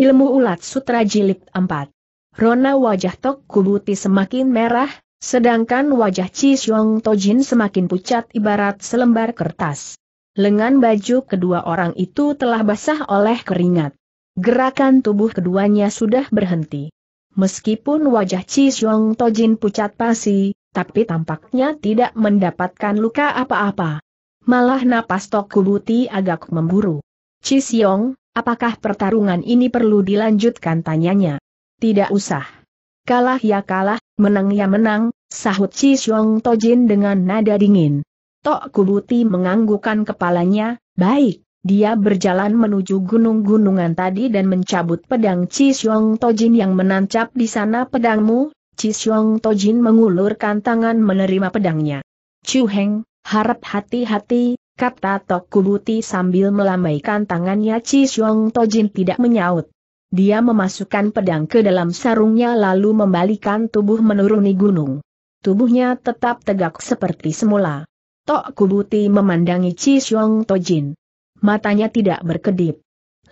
Ilmu Ulat Sutra Jilid 4 Rona wajah Tok Kubuti semakin merah, sedangkan wajah Chi Xiong Tojin semakin pucat ibarat selembar kertas. Lengan baju kedua orang itu telah basah oleh keringat. Gerakan tubuh keduanya sudah berhenti. Meskipun wajah Chi Xiong Tojin pucat pasi, tapi tampaknya tidak mendapatkan luka apa-apa. Malah napas Tok Kubuti agak memburu. Chi Xiong, Apakah pertarungan ini perlu dilanjutkan tanyanya? Tidak usah. Kalah ya kalah, menang ya menang, sahut Chi Xiong Tojin dengan nada dingin. Tok Kubuti menganggukkan kepalanya, baik, dia berjalan menuju gunung-gunungan tadi dan mencabut pedang Chi Xiong Tojin yang menancap di sana pedangmu. Chi Xiong Tojin mengulurkan tangan menerima pedangnya. Chu Heng, harap hati-hati, kata Tok Kubuti sambil melambaikan tangannya Chi Xiong Tojin tidak menyaut. Dia memasukkan pedang ke dalam sarungnya lalu membalikan tubuh menuruni gunung. Tubuhnya tetap tegak seperti semula. Tok Kubuti memandangi Chi Xiong Tojin. Matanya tidak berkedip.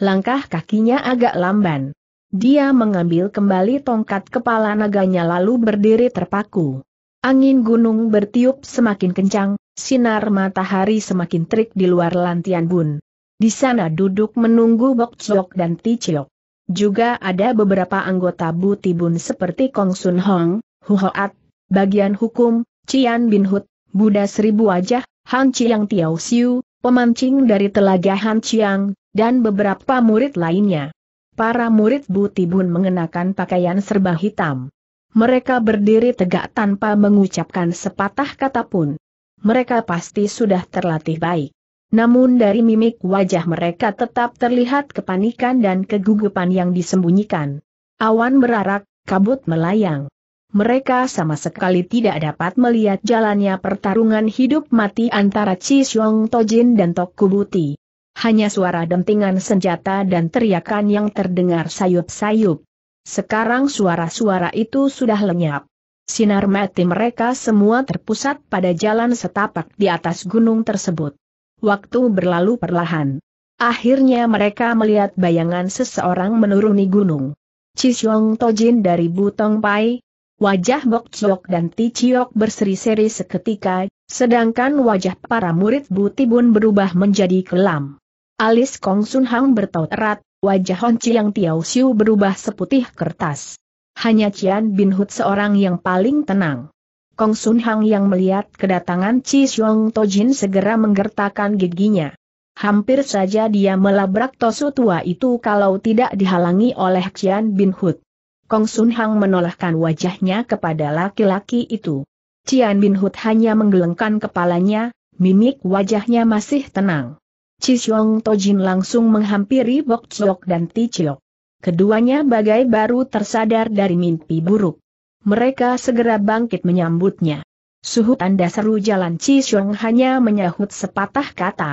Langkah kakinya agak lamban. Dia mengambil kembali tongkat kepala naganya lalu berdiri terpaku. Angin gunung bertiup semakin kencang, sinar matahari semakin terik di luar lantian bun. Di sana duduk menunggu Bok Chok dan Ti Chok. Juga ada beberapa anggota Bun seperti Kong Sun Hong, Hoat, bagian hukum, Cian Bin Hut, Buddha Seribu Wajah, Han Chiang Tiao Siu, pemancing dari telaga Han Chiang, dan beberapa murid lainnya. Para murid Bun mengenakan pakaian serba hitam. Mereka berdiri tegak tanpa mengucapkan sepatah kata pun mereka pasti sudah terlatih baik. Namun dari mimik wajah mereka tetap terlihat kepanikan dan kegugupan yang disembunyikan. Awan berarak, kabut melayang. Mereka sama sekali tidak dapat melihat jalannya pertarungan hidup mati antara Chi Xiong Tojin dan Tok Tokubuti. Hanya suara dentingan senjata dan teriakan yang terdengar sayup-sayup. Sekarang suara-suara itu sudah lenyap. Sinar mati mereka semua terpusat pada jalan setapak di atas gunung tersebut. Waktu berlalu perlahan. Akhirnya mereka melihat bayangan seseorang menuruni gunung. Cixiong, Tojin dari Butong Pai, wajah Bok Chok dan Ti berseri-seri seketika, sedangkan wajah para murid Butibun berubah menjadi kelam. Alis Kong Sun Hang bertaut erat, wajah Hon Chiang Tiao Siu berubah seputih kertas hanya Cian Bin Hut seorang yang paling tenang. Kong Sun Hang yang melihat kedatangan Chi Xiong Tojin segera menggertakkan giginya. Hampir saja dia melabrak Tosu tua itu kalau tidak dihalangi oleh Cian Bin Hut. Kong Sun Hang menolehkan wajahnya kepada laki-laki itu. Cian Bin Hut hanya menggelengkan kepalanya, mimik wajahnya masih tenang. Chi Xiong Tojin langsung menghampiri Bok Chok dan Ti Chiok. Keduanya bagai baru tersadar dari mimpi buruk. Mereka segera bangkit menyambutnya. Suhu tanda seru jalan Cishong hanya menyahut sepatah kata.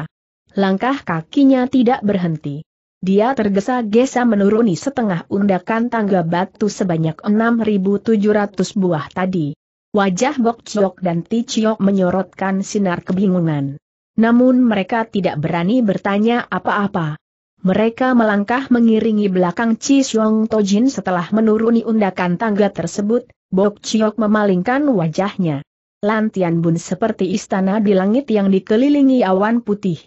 Langkah kakinya tidak berhenti. Dia tergesa-gesa menuruni setengah undakan tangga batu sebanyak 6.700 buah tadi. Wajah Bok Chiok dan Ti Chiok menyorotkan sinar kebingungan. Namun mereka tidak berani bertanya apa-apa. Mereka melangkah mengiringi belakang Chi Xiong Tojin setelah menuruni undakan tangga tersebut, Bok Chiok memalingkan wajahnya. Lantian Bun seperti istana di langit yang dikelilingi awan putih.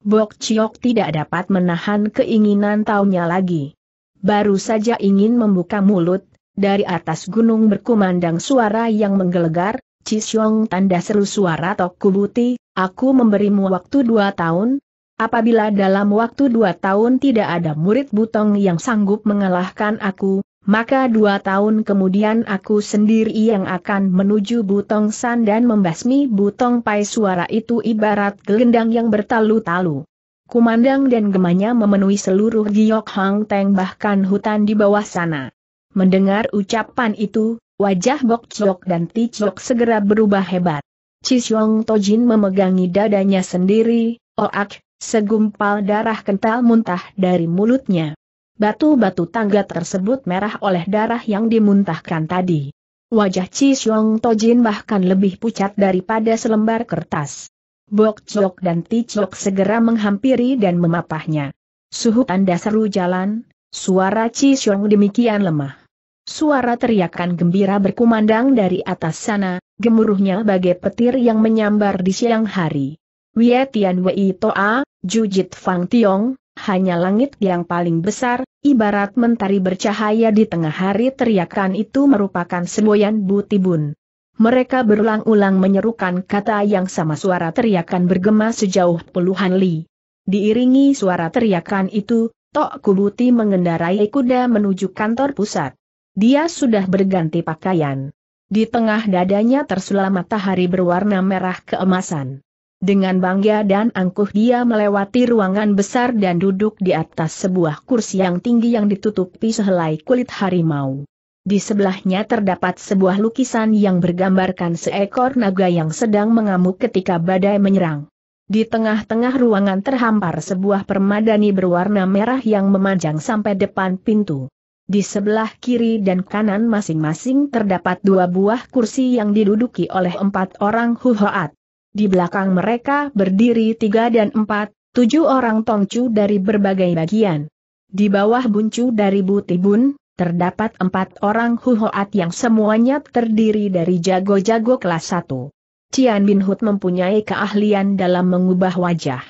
Bok Chiok tidak dapat menahan keinginan taunya lagi. Baru saja ingin membuka mulut, dari atas gunung berkumandang suara yang menggelegar, Xiong tanda seru suara Tok Kubuti, aku memberimu waktu dua tahun, Apabila dalam waktu dua tahun tidak ada murid butong yang sanggup mengalahkan aku, maka dua tahun kemudian aku sendiri yang akan menuju butong san dan membasmi butong pai suara itu ibarat gelendang yang bertalu-talu. Kumandang dan gemanya memenuhi seluruh giok hang teng bahkan hutan di bawah sana. Mendengar ucapan itu, wajah Bok Chok dan Ti Chok segera berubah hebat. Chisyong Tojin memegangi dadanya sendiri, Oak, Segumpal darah kental muntah dari mulutnya. Batu-batu tangga tersebut merah oleh darah yang dimuntahkan tadi. Wajah Chi Xiong Tojin bahkan lebih pucat daripada selembar kertas. Bok Chok dan Ti Chok segera menghampiri dan memapahnya. Suhu tanda seru jalan, suara Chi Xiong demikian lemah. Suara teriakan gembira berkumandang dari atas sana, gemuruhnya bagai petir yang menyambar di siang hari. Wei Tian Wei Toa, Jujit Fang Tiong, hanya langit yang paling besar, ibarat mentari bercahaya di tengah hari teriakan itu merupakan semboyan butibun. Mereka berulang-ulang menyerukan kata yang sama suara teriakan bergema sejauh puluhan li. Diiringi suara teriakan itu, Tok Kubuti mengendarai kuda menuju kantor pusat. Dia sudah berganti pakaian. Di tengah dadanya tersulam matahari berwarna merah keemasan. Dengan bangga dan angkuh dia melewati ruangan besar dan duduk di atas sebuah kursi yang tinggi yang ditutupi sehelai kulit harimau. Di sebelahnya terdapat sebuah lukisan yang bergambarkan seekor naga yang sedang mengamuk ketika badai menyerang. Di tengah-tengah ruangan terhampar sebuah permadani berwarna merah yang memanjang sampai depan pintu. Di sebelah kiri dan kanan masing-masing terdapat dua buah kursi yang diduduki oleh empat orang huhoat. Di belakang mereka berdiri tiga dan empat, tujuh orang tongcu dari berbagai bagian. Di bawah buncu dari Butibun, terdapat empat orang huhoat yang semuanya terdiri dari jago-jago kelas satu. Cian Bin Hut mempunyai keahlian dalam mengubah wajah.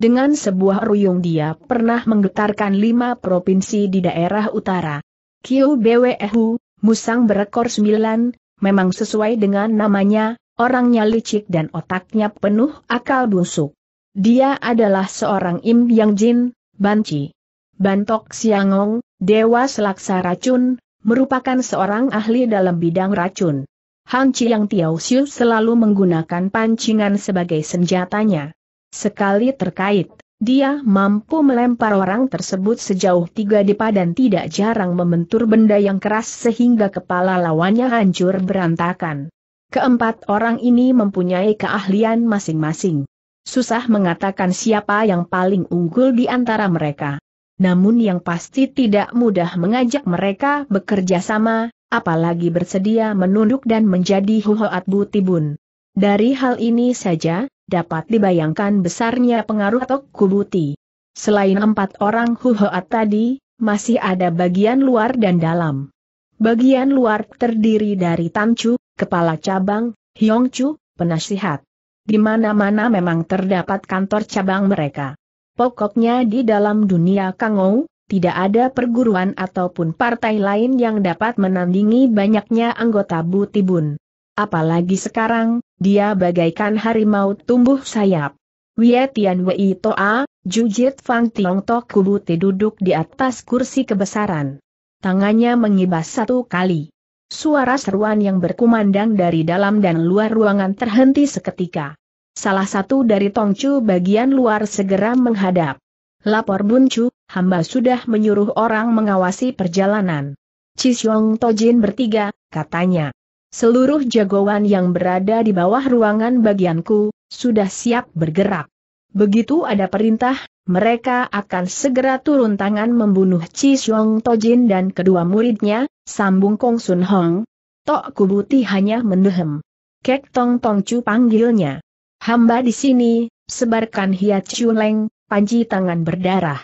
Dengan sebuah ruyung dia pernah menggetarkan lima provinsi di daerah utara. Kiu Bwehu Musang berekor sembilan, memang sesuai dengan namanya, Orangnya licik dan otaknya penuh akal busuk. Dia adalah seorang Im Yang Jin, Banci. Bantok Siangong, Dewa Selaksa Racun, merupakan seorang ahli dalam bidang racun. Han Chiang Tiao Xiu selalu menggunakan pancingan sebagai senjatanya. Sekali terkait, dia mampu melempar orang tersebut sejauh tiga depa dan tidak jarang membentur benda yang keras sehingga kepala lawannya hancur berantakan. Keempat orang ini mempunyai keahlian masing-masing. Susah mengatakan siapa yang paling unggul di antara mereka. Namun yang pasti tidak mudah mengajak mereka bekerja sama, apalagi bersedia menunduk dan menjadi huhoat butibun. Dari hal ini saja, dapat dibayangkan besarnya pengaruh Tok Kubuti. Selain empat orang Huhoat tadi, masih ada bagian luar dan dalam. Bagian luar terdiri dari Tamcu, Kepala Cabang, Hyong Chu, penasihat. Di mana-mana memang terdapat kantor cabang mereka. Pokoknya di dalam dunia Kangou, tidak ada perguruan ataupun partai lain yang dapat menandingi banyaknya anggota Butibun. Apalagi sekarang, dia bagaikan harimau tumbuh sayap. Wei Tian Wei Toa, Jujit Fang Tiong Tok Kubuti duduk di atas kursi kebesaran. Tangannya mengibas satu kali. Suara seruan yang berkumandang dari dalam dan luar ruangan terhenti seketika. Salah satu dari Tongcu bagian luar segera menghadap. Lapor Buncu, hamba sudah menyuruh orang mengawasi perjalanan. Cisyong Tojin bertiga, katanya. Seluruh jagoan yang berada di bawah ruangan bagianku, sudah siap bergerak. Begitu ada perintah, mereka akan segera turun tangan membunuh Chi Xiong Tojin dan kedua muridnya, sambung Kong Sun Hong. Tok Kubuti hanya mendehem. Kek Tong Tong Chu panggilnya. Hamba di sini, sebarkan hiat Leng, panji tangan berdarah.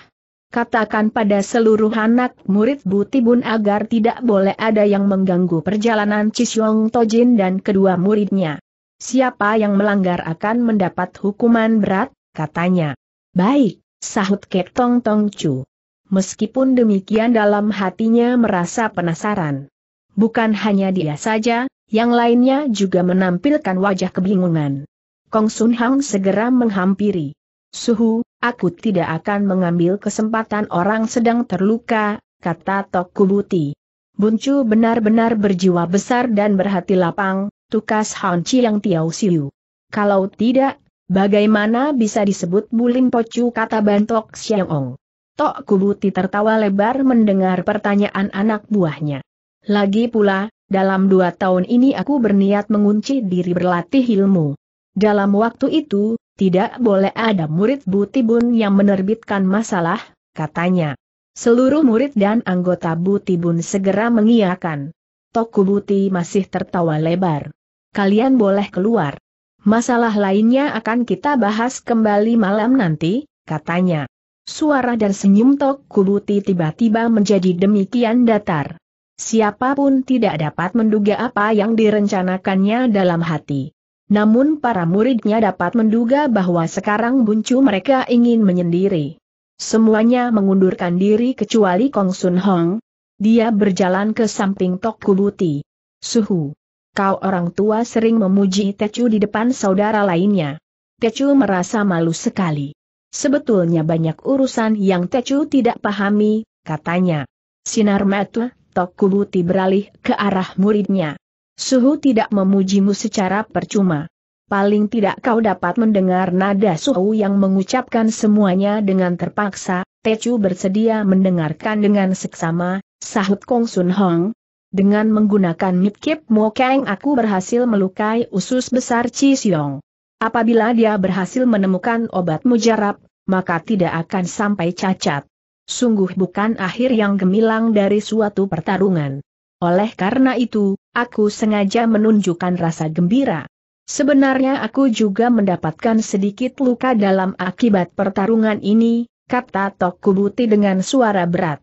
Katakan pada seluruh anak murid Butibun agar tidak boleh ada yang mengganggu perjalanan Cisyong Tojin dan kedua muridnya. Siapa yang melanggar akan mendapat hukuman berat, katanya. Baik, sahut Kek Tong Tong Chu. Meskipun demikian dalam hatinya merasa penasaran. Bukan hanya dia saja, yang lainnya juga menampilkan wajah kebingungan. Kong Sun Hang segera menghampiri. Suhu, aku tidak akan mengambil kesempatan orang sedang terluka, kata Tok Kubuti. Buncu benar-benar berjiwa besar dan berhati lapang, tukas Chi yang Tiao Siu. Kalau tidak, Bagaimana bisa disebut bulim pocu kata bantok Siangong. Tok Kubuti tertawa lebar mendengar pertanyaan anak buahnya. Lagi pula, dalam dua tahun ini aku berniat mengunci diri berlatih ilmu. Dalam waktu itu, tidak boleh ada murid Butibun yang menerbitkan masalah, katanya. Seluruh murid dan anggota Butibun segera mengiyakan. Tok Kubuti masih tertawa lebar. Kalian boleh keluar. Masalah lainnya akan kita bahas kembali malam nanti, katanya. Suara dan senyum Tok Kubuti tiba-tiba menjadi demikian datar. Siapapun tidak dapat menduga apa yang direncanakannya dalam hati. Namun para muridnya dapat menduga bahwa sekarang buncu mereka ingin menyendiri. Semuanya mengundurkan diri kecuali Kong Sun Hong. Dia berjalan ke samping Tok Kubuti. Suhu. Kau orang tua sering memuji Tecu di depan saudara lainnya. Tecu merasa malu sekali. Sebetulnya banyak urusan yang Tecu tidak pahami, katanya. Sinar mata, Tok Kubuti beralih ke arah muridnya. Suhu tidak memujimu secara percuma. Paling tidak kau dapat mendengar nada Suhu yang mengucapkan semuanya dengan terpaksa, Tecu bersedia mendengarkan dengan seksama, sahut Kong Sun Hong, dengan menggunakan Midkip Mokeng aku berhasil melukai usus besar Chi Yong. Apabila dia berhasil menemukan obat mujarab, maka tidak akan sampai cacat. Sungguh bukan akhir yang gemilang dari suatu pertarungan. Oleh karena itu, aku sengaja menunjukkan rasa gembira. Sebenarnya aku juga mendapatkan sedikit luka dalam akibat pertarungan ini, kata Tok Kubuti dengan suara berat.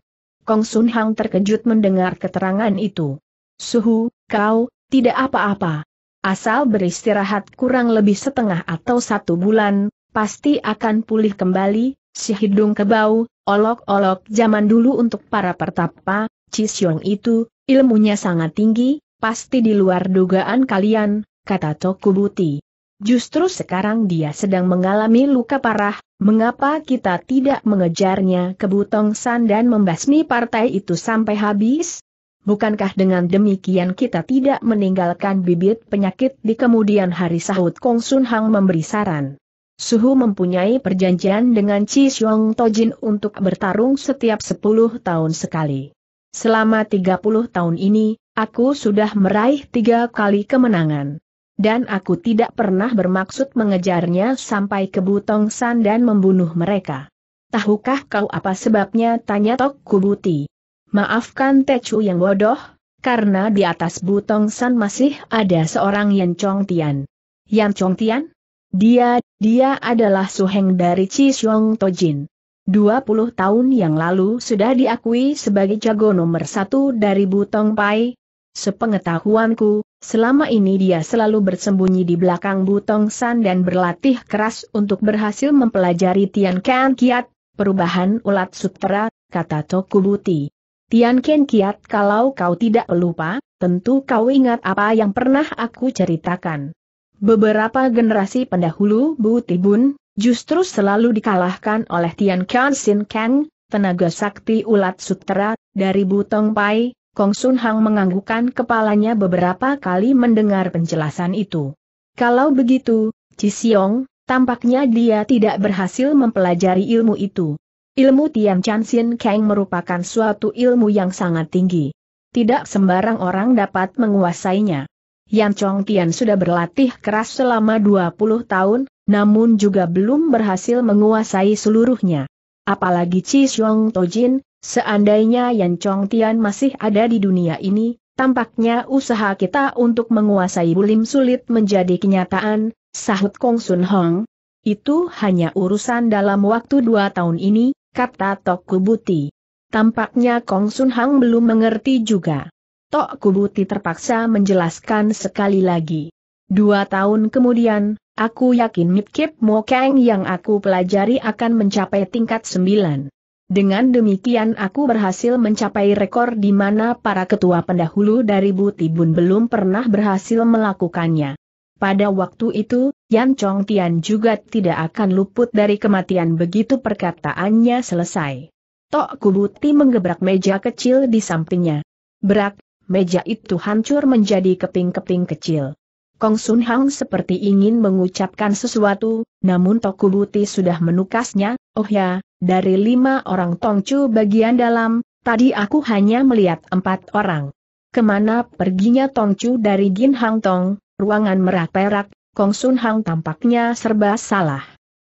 Kong Sun Hang terkejut mendengar keterangan itu. Suhu, kau, tidak apa-apa. Asal beristirahat kurang lebih setengah atau satu bulan, pasti akan pulih kembali, si hidung kebau, olok-olok zaman dulu untuk para pertapa, Cisyong itu, ilmunya sangat tinggi, pasti di luar dugaan kalian, kata Tokubuti. Justru sekarang dia sedang mengalami luka parah, mengapa kita tidak mengejarnya ke Butong San dan membasmi partai itu sampai habis? Bukankah dengan demikian kita tidak meninggalkan bibit penyakit di kemudian hari sahut Kong Sun Hang memberi saran? Suhu mempunyai perjanjian dengan Chi Xiong Tojin untuk bertarung setiap 10 tahun sekali. Selama 30 tahun ini, aku sudah meraih tiga kali kemenangan dan aku tidak pernah bermaksud mengejarnya sampai ke Butong San dan membunuh mereka. Tahukah kau apa sebabnya? Tanya Tok Kubuti. Maafkan Tecu yang bodoh, karena di atas Butong San masih ada seorang Yan Chong Tian. Yan Chong Tian? Dia, dia adalah suheng dari Cisiong Tojin. 20 tahun yang lalu sudah diakui sebagai jago nomor satu dari Butong Pai, Sepengetahuanku, selama ini dia selalu bersembunyi di belakang Butong San dan berlatih keras untuk berhasil mempelajari Tian Kan Kiat, perubahan ulat sutera, kata Buti. Tian Ken Kiat kalau kau tidak lupa, tentu kau ingat apa yang pernah aku ceritakan. Beberapa generasi pendahulu Bu Tibun, justru selalu dikalahkan oleh Tian Kan Sin Kang, tenaga sakti ulat sutera, dari Butong Pai, Kong Sun Hang menganggukkan kepalanya beberapa kali mendengar penjelasan itu. Kalau begitu, Xiong, tampaknya dia tidak berhasil mempelajari ilmu itu. Ilmu Tian Chan Sin Kang merupakan suatu ilmu yang sangat tinggi. Tidak sembarang orang dapat menguasainya. Yang Chong Tian sudah berlatih keras selama 20 tahun, namun juga belum berhasil menguasai seluruhnya. Apalagi Ji Xiong Tojin, Seandainya Yan Chong Tian masih ada di dunia ini, tampaknya usaha kita untuk menguasai Bulim sulit menjadi kenyataan, sahut Kong Sun Hong. Itu hanya urusan dalam waktu dua tahun ini, kata Tok Kubuti. Tampaknya Kong Sun Hang belum mengerti juga. Tok Kubuti terpaksa menjelaskan sekali lagi. Dua tahun kemudian, aku yakin Mipkip Mokeng yang aku pelajari akan mencapai tingkat sembilan. Dengan demikian aku berhasil mencapai rekor di mana para ketua pendahulu dari Butibun belum pernah berhasil melakukannya. Pada waktu itu, Yan Chong Tian juga tidak akan luput dari kematian begitu perkataannya selesai. Tok Kubuti menggebrak meja kecil di sampingnya. Berak, meja itu hancur menjadi keping-keping kecil. Kong Sun Hang seperti ingin mengucapkan sesuatu, namun Toku Buti sudah menukasnya, oh ya, dari lima orang Tongcuh bagian dalam, tadi aku hanya melihat empat orang. Kemana perginya Tongcuh dari Gin Hang Tong, ruangan merah perak, Kong Sun Hang tampaknya serba salah.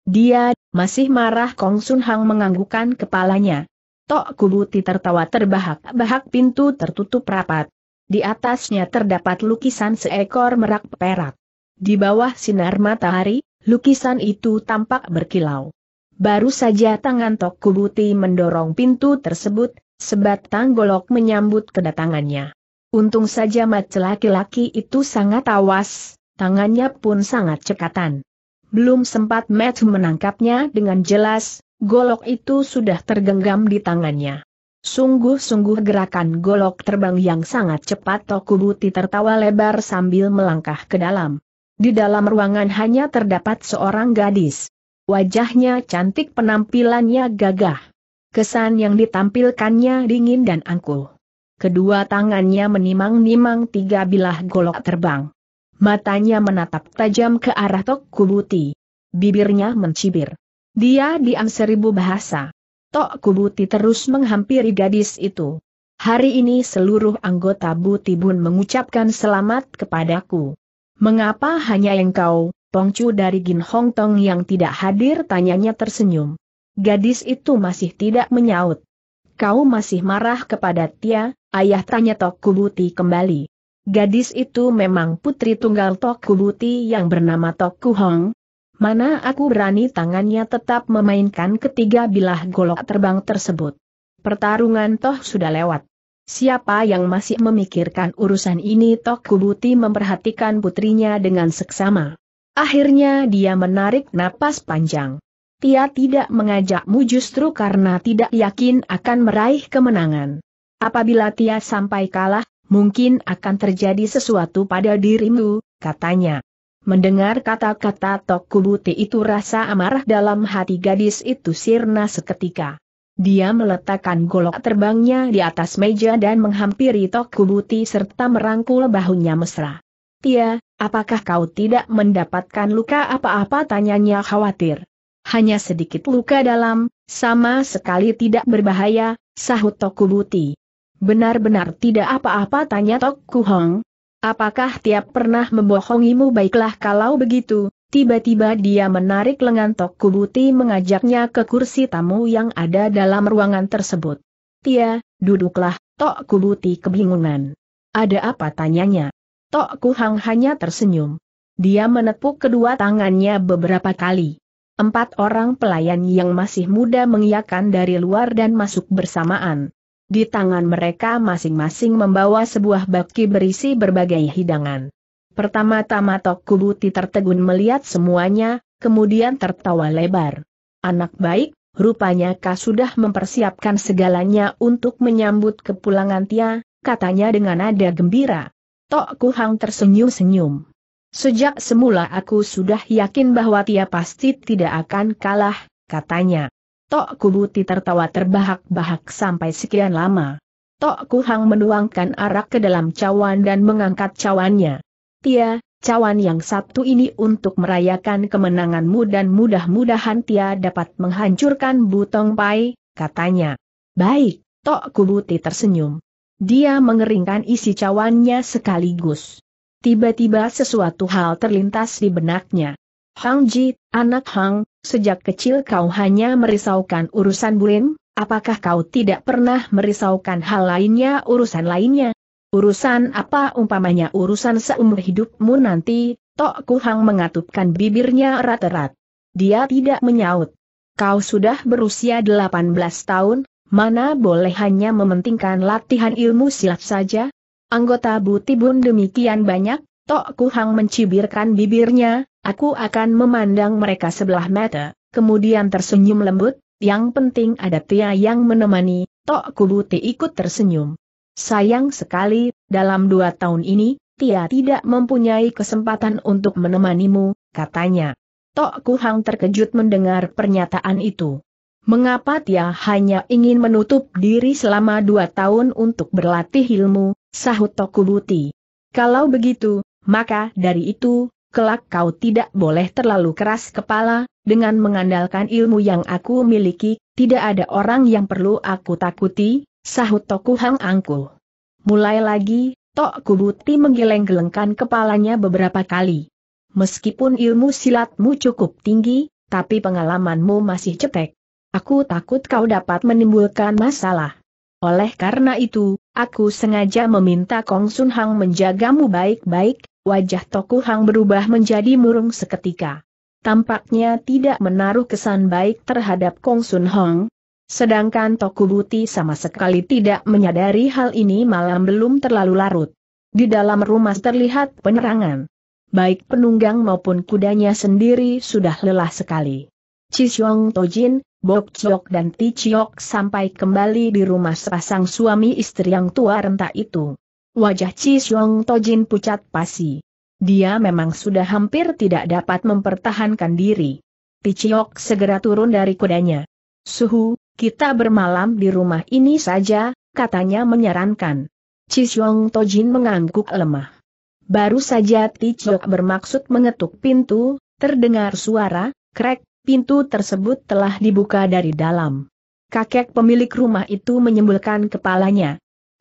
Dia, masih marah Kong Sun Hang menganggukkan kepalanya. Tok Kubuti tertawa terbahak-bahak pintu tertutup rapat, di atasnya terdapat lukisan seekor merak perak. Di bawah sinar matahari, lukisan itu tampak berkilau. Baru saja tangan Tok Kubuti mendorong pintu tersebut, sebatang golok menyambut kedatangannya. Untung saja mat laki-laki itu sangat awas, tangannya pun sangat cekatan. Belum sempat Matt menangkapnya dengan jelas, golok itu sudah tergenggam di tangannya. Sungguh-sungguh gerakan golok terbang yang sangat cepat Tokubuti tertawa lebar sambil melangkah ke dalam. Di dalam ruangan hanya terdapat seorang gadis. Wajahnya cantik penampilannya gagah. Kesan yang ditampilkannya dingin dan angkuh. Kedua tangannya menimang-nimang tiga bilah golok terbang. Matanya menatap tajam ke arah Tokubuti. Bibirnya mencibir. Dia diam seribu bahasa. Tok Kubuti terus menghampiri gadis itu. Hari ini seluruh anggota Butibun mengucapkan selamat kepadaku. Mengapa hanya engkau, Pongcu dari Gin Hong Tong yang tidak hadir tanyanya tersenyum. Gadis itu masih tidak menyaut. Kau masih marah kepada Tia, ayah tanya Tok Kubuti kembali. Gadis itu memang putri tunggal Tok Kubuti yang bernama Tok Kuhong, Mana aku berani tangannya tetap memainkan ketiga bilah golok terbang tersebut. Pertarungan toh sudah lewat. Siapa yang masih memikirkan urusan ini toh Kubuti memperhatikan putrinya dengan seksama. Akhirnya dia menarik napas panjang. Tia tidak mengajakmu justru karena tidak yakin akan meraih kemenangan. Apabila Tia sampai kalah, mungkin akan terjadi sesuatu pada dirimu, katanya. Mendengar kata-kata Tokubuti itu rasa amarah dalam hati gadis itu sirna seketika. Dia meletakkan golok terbangnya di atas meja dan menghampiri Tokubuti serta merangkul bahunya mesra. Tia, apakah kau tidak mendapatkan luka apa-apa tanyanya khawatir. Hanya sedikit luka dalam, sama sekali tidak berbahaya, sahut Tokubuti. Benar-benar tidak apa-apa tanya Tokuhong, Apakah tiap pernah membohongimu baiklah kalau begitu, tiba-tiba dia menarik lengan Tok Kubuti mengajaknya ke kursi tamu yang ada dalam ruangan tersebut. Tia, duduklah, Tok Kubuti kebingungan. Ada apa tanyanya? Tok Kuhang hanya tersenyum. Dia menepuk kedua tangannya beberapa kali. Empat orang pelayan yang masih muda mengiakan dari luar dan masuk bersamaan. Di tangan mereka masing-masing membawa sebuah baki berisi berbagai hidangan. Pertama-tama Tok Kubuti tertegun melihat semuanya, kemudian tertawa lebar. Anak baik, rupanya kau sudah mempersiapkan segalanya untuk menyambut kepulangan Tia, katanya dengan nada gembira. Tok hang tersenyum-senyum. Sejak semula aku sudah yakin bahwa Tia pasti tidak akan kalah, katanya. Tok Kubuti tertawa terbahak-bahak sampai sekian lama. Tok Kuhang menuangkan arak ke dalam cawan dan mengangkat cawannya. Tia, cawan yang satu ini untuk merayakan kemenanganmu dan mudah-mudahan Tia dapat menghancurkan Butong Pai, katanya. Baik, Tok Kubuti tersenyum. Dia mengeringkan isi cawannya sekaligus. Tiba-tiba sesuatu hal terlintas di benaknya. Hang Ji, anak Hang, sejak kecil kau hanya merisaukan urusan Buin. apakah kau tidak pernah merisaukan hal lainnya urusan lainnya? Urusan apa umpamanya urusan seumur hidupmu nanti, Tok Hang mengatupkan bibirnya erat-erat. Dia tidak menyaut. Kau sudah berusia 18 tahun, mana boleh hanya mementingkan latihan ilmu silat saja? Anggota Butibun demikian banyak, Tok Hang mencibirkan bibirnya, Aku akan memandang mereka sebelah mata, kemudian tersenyum lembut, yang penting ada Tia yang menemani, Tok Kubuti ikut tersenyum. Sayang sekali, dalam dua tahun ini, Tia tidak mempunyai kesempatan untuk menemanimu, katanya. Tok Kuhang terkejut mendengar pernyataan itu. Mengapa Tia hanya ingin menutup diri selama dua tahun untuk berlatih ilmu, sahut Tok Kubuti. Kalau begitu, maka dari itu, kelak kau tidak boleh terlalu keras kepala, dengan mengandalkan ilmu yang aku miliki, tidak ada orang yang perlu aku takuti, sahut Toku Hang Angku. Mulai lagi, Tok Kubuti menggeleng-gelengkan kepalanya beberapa kali. Meskipun ilmu silatmu cukup tinggi, tapi pengalamanmu masih cetek. Aku takut kau dapat menimbulkan masalah. Oleh karena itu, aku sengaja meminta Kong Sun Hang menjagamu baik-baik, Wajah Toku Hang berubah menjadi murung seketika. Tampaknya tidak menaruh kesan baik terhadap Kong Sun Hong. Sedangkan Toku Buti sama sekali tidak menyadari hal ini malam belum terlalu larut. Di dalam rumah terlihat penerangan. Baik penunggang maupun kudanya sendiri sudah lelah sekali. Cisyong Tojin, Bok Chok dan Ti Chiok sampai kembali di rumah sepasang suami istri yang tua renta itu. Wajah Chi Tojin pucat pasi. Dia memang sudah hampir tidak dapat mempertahankan diri. Piciok segera turun dari kudanya. Suhu, kita bermalam di rumah ini saja, katanya menyarankan. Cisyong Tojin mengangguk lemah. Baru saja Ticiok bermaksud mengetuk pintu, terdengar suara, krek, pintu tersebut telah dibuka dari dalam. Kakek pemilik rumah itu menyembulkan kepalanya.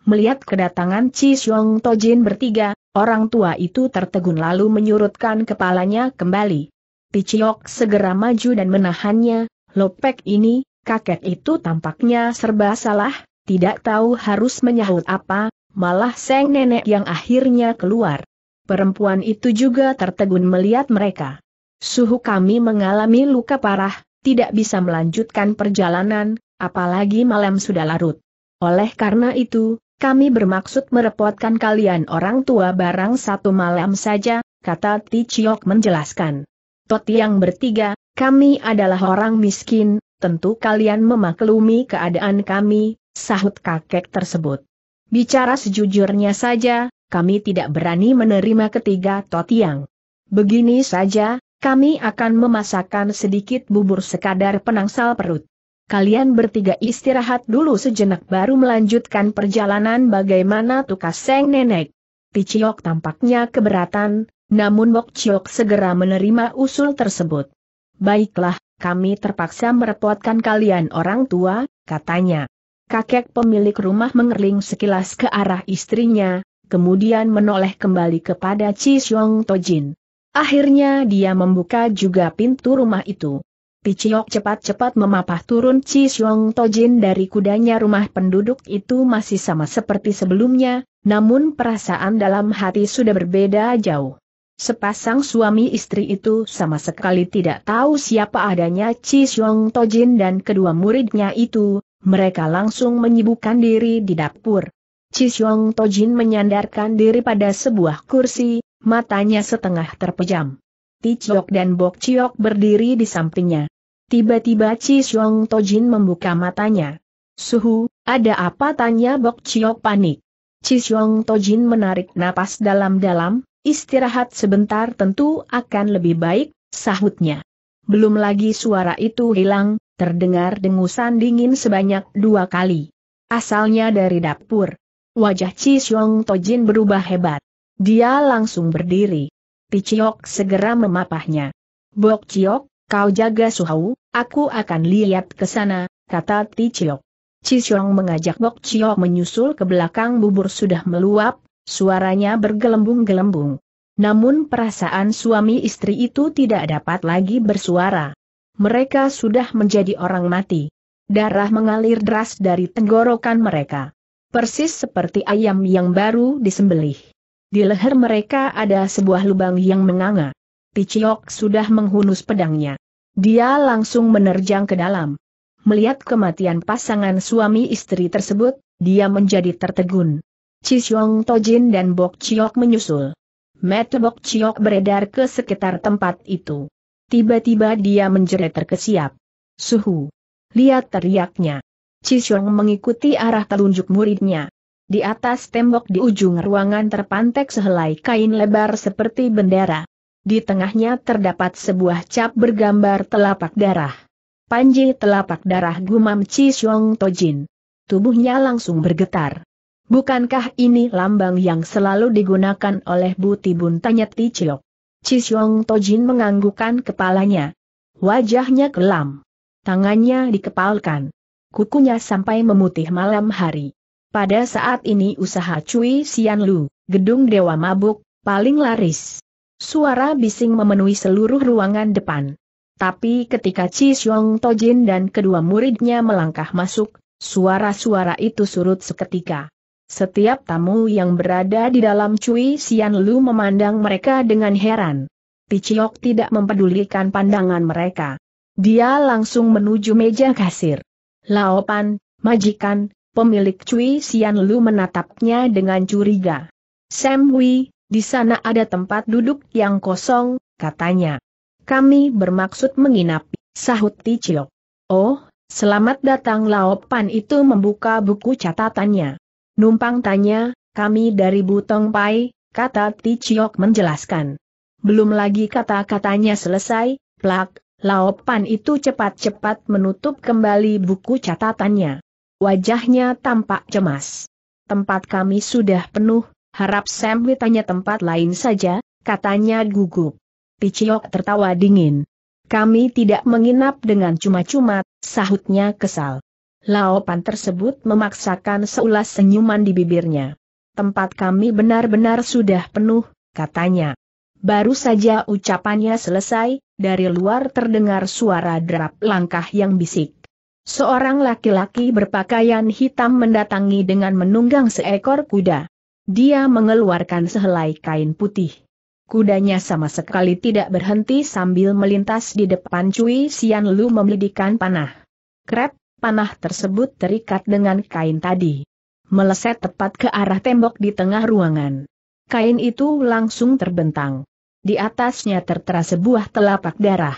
Melihat kedatangan Chi Xiong Tojin bertiga, orang tua itu tertegun lalu menyurutkan kepalanya kembali. Piciok segera maju dan menahannya, lopek ini, kakek itu tampaknya serba salah, tidak tahu harus menyahut apa, malah seng nenek yang akhirnya keluar. Perempuan itu juga tertegun melihat mereka. Suhu kami mengalami luka parah, tidak bisa melanjutkan perjalanan, apalagi malam sudah larut. Oleh karena itu, kami bermaksud merepotkan kalian orang tua barang satu malam saja, kata Ticiok menjelaskan. Toti yang bertiga, kami adalah orang miskin, tentu kalian memaklumi keadaan kami, sahut kakek tersebut. Bicara sejujurnya saja, kami tidak berani menerima ketiga yang. Begini saja, kami akan memasakkan sedikit bubur sekadar penangsal perut kalian bertiga istirahat dulu sejenak baru melanjutkan perjalanan bagaimana tukas Seng Nenek. Ticiok tampaknya keberatan, namun Bok Ciok segera menerima usul tersebut. Baiklah, kami terpaksa merepotkan kalian orang tua, katanya. Kakek pemilik rumah mengerling sekilas ke arah istrinya, kemudian menoleh kembali kepada Chi Xiong Tojin. Akhirnya dia membuka juga pintu rumah itu. Piciok cepat-cepat memapah turun Chi Xiong Tojin dari kudanya rumah penduduk itu masih sama seperti sebelumnya, namun perasaan dalam hati sudah berbeda jauh. Sepasang suami istri itu sama sekali tidak tahu siapa adanya Chi Xiong Tojin dan kedua muridnya itu, mereka langsung menyibukkan diri di dapur. Chi Xiong Tojin menyandarkan diri pada sebuah kursi, matanya setengah terpejam. Chok dan Bok Chiok berdiri di sampingnya. Tiba-tiba Chi Xiong Tojin membuka matanya. Suhu, ada apa tanya Bok Chiok panik. Chi Xiong Tojin menarik napas dalam-dalam, istirahat sebentar tentu akan lebih baik, sahutnya. Belum lagi suara itu hilang, terdengar dengusan dingin sebanyak dua kali. Asalnya dari dapur. Wajah Chi Xiong Tojin berubah hebat. Dia langsung berdiri. Piciok segera memapahnya. Bok Ciok, kau jaga Suhau, aku akan lihat ke sana, kata Ticiok. Cisyong mengajak Bok Ciok menyusul ke belakang bubur sudah meluap, suaranya bergelembung-gelembung. Namun perasaan suami istri itu tidak dapat lagi bersuara. Mereka sudah menjadi orang mati. Darah mengalir deras dari tenggorokan mereka. Persis seperti ayam yang baru disembelih. Di leher mereka ada sebuah lubang yang menganga. Piciok sudah menghunus pedangnya. Dia langsung menerjang ke dalam. Melihat kematian pasangan suami istri tersebut, dia menjadi tertegun. Cisyong Tojin dan Bok Ciok menyusul. Mata Bok Ciok beredar ke sekitar tempat itu. Tiba-tiba dia menjerit terkesiap. Suhu! Lihat teriaknya. Cisyong mengikuti arah telunjuk muridnya. Di atas tembok di ujung ruangan terpantek sehelai kain lebar seperti bendera. Di tengahnya terdapat sebuah cap bergambar telapak darah. Panji telapak darah gumam Chi Xiong Tojin. Tubuhnya langsung bergetar. Bukankah ini lambang yang selalu digunakan oleh Butibun? Bun tanya Chiok? Chi Xiong Tojin menganggukkan kepalanya. Wajahnya kelam. Tangannya dikepalkan. Kukunya sampai memutih malam hari. Pada saat ini usaha Cui Sian Lu, gedung Dewa Mabuk, paling laris. Suara bising memenuhi seluruh ruangan depan. Tapi ketika Chi Xiong Tojin dan kedua muridnya melangkah masuk, suara-suara itu surut seketika. Setiap tamu yang berada di dalam Cui Sian Lu memandang mereka dengan heran. Piciok tidak mempedulikan pandangan mereka. Dia langsung menuju meja kasir. Laopan, majikan, Pemilik Cui Sian Lu menatapnya dengan curiga. Sam Hui, di sana ada tempat duduk yang kosong, katanya. Kami bermaksud menginap, sahut Ticio. Oh, selamat datang Lao Pan itu membuka buku catatannya. Numpang tanya, kami dari Butong Pai, kata Ticio menjelaskan. Belum lagi kata-katanya selesai, plak, Lao Pan itu cepat-cepat menutup kembali buku catatannya. Wajahnya tampak cemas. Tempat kami sudah penuh, harap Sembi tanya tempat lain saja, katanya gugup. Piciok tertawa dingin. Kami tidak menginap dengan cuma-cuma, sahutnya kesal. Laopan tersebut memaksakan seulas senyuman di bibirnya. Tempat kami benar-benar sudah penuh, katanya. Baru saja ucapannya selesai, dari luar terdengar suara derap langkah yang bisik. Seorang laki-laki berpakaian hitam mendatangi dengan menunggang seekor kuda. Dia mengeluarkan sehelai kain putih. Kudanya sama sekali tidak berhenti sambil melintas di depan Cui Sian Lu memelidikan panah. Krep, panah tersebut terikat dengan kain tadi. Meleset tepat ke arah tembok di tengah ruangan. Kain itu langsung terbentang. Di atasnya tertera sebuah telapak darah.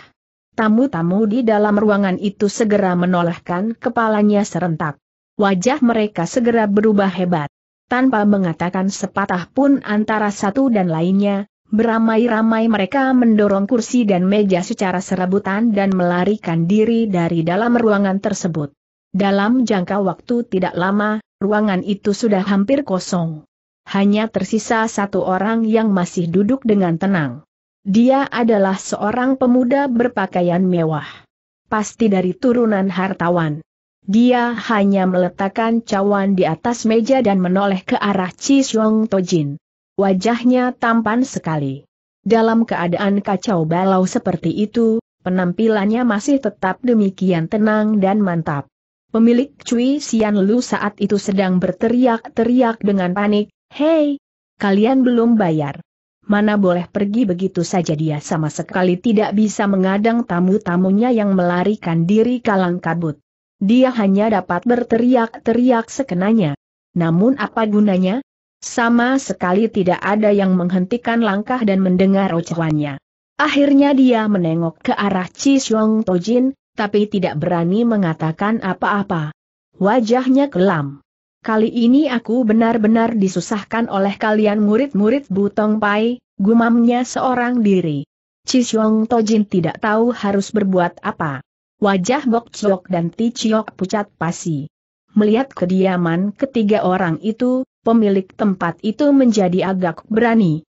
Tamu-tamu di dalam ruangan itu segera menolehkan kepalanya serentak. Wajah mereka segera berubah hebat. Tanpa mengatakan sepatah pun antara satu dan lainnya, Beramai-ramai mereka mendorong kursi dan meja secara serabutan dan melarikan diri dari dalam ruangan tersebut. Dalam jangka waktu tidak lama, ruangan itu sudah hampir kosong. Hanya tersisa satu orang yang masih duduk dengan tenang. Dia adalah seorang pemuda berpakaian mewah. Pasti dari turunan hartawan. Dia hanya meletakkan cawan di atas meja dan menoleh ke arah Chisyong Tojin. Wajahnya tampan sekali. Dalam keadaan kacau balau seperti itu, penampilannya masih tetap demikian tenang dan mantap. Pemilik Cui Sian Lu saat itu sedang berteriak-teriak dengan panik, Hei! Kalian belum bayar mana boleh pergi begitu saja dia sama sekali tidak bisa mengadang tamu-tamunya yang melarikan diri kalang kabut. Dia hanya dapat berteriak-teriak sekenanya. Namun apa gunanya? Sama sekali tidak ada yang menghentikan langkah dan mendengar ocehannya. Akhirnya dia menengok ke arah Chi Xiong Tojin, tapi tidak berani mengatakan apa-apa. Wajahnya kelam. Kali ini aku benar-benar disusahkan oleh kalian murid-murid Butong Pai, gumamnya seorang diri. Cisyong Tojin tidak tahu harus berbuat apa. Wajah Bok Chok dan Ti Chiok pucat pasi. Melihat kediaman ketiga orang itu, pemilik tempat itu menjadi agak berani.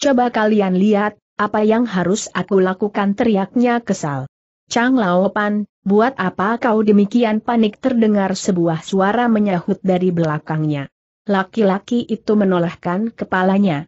Coba kalian lihat, apa yang harus aku lakukan teriaknya kesal. Chang Laopan, buat apa kau demikian panik terdengar sebuah suara menyahut dari belakangnya. Laki-laki itu menolehkan kepalanya.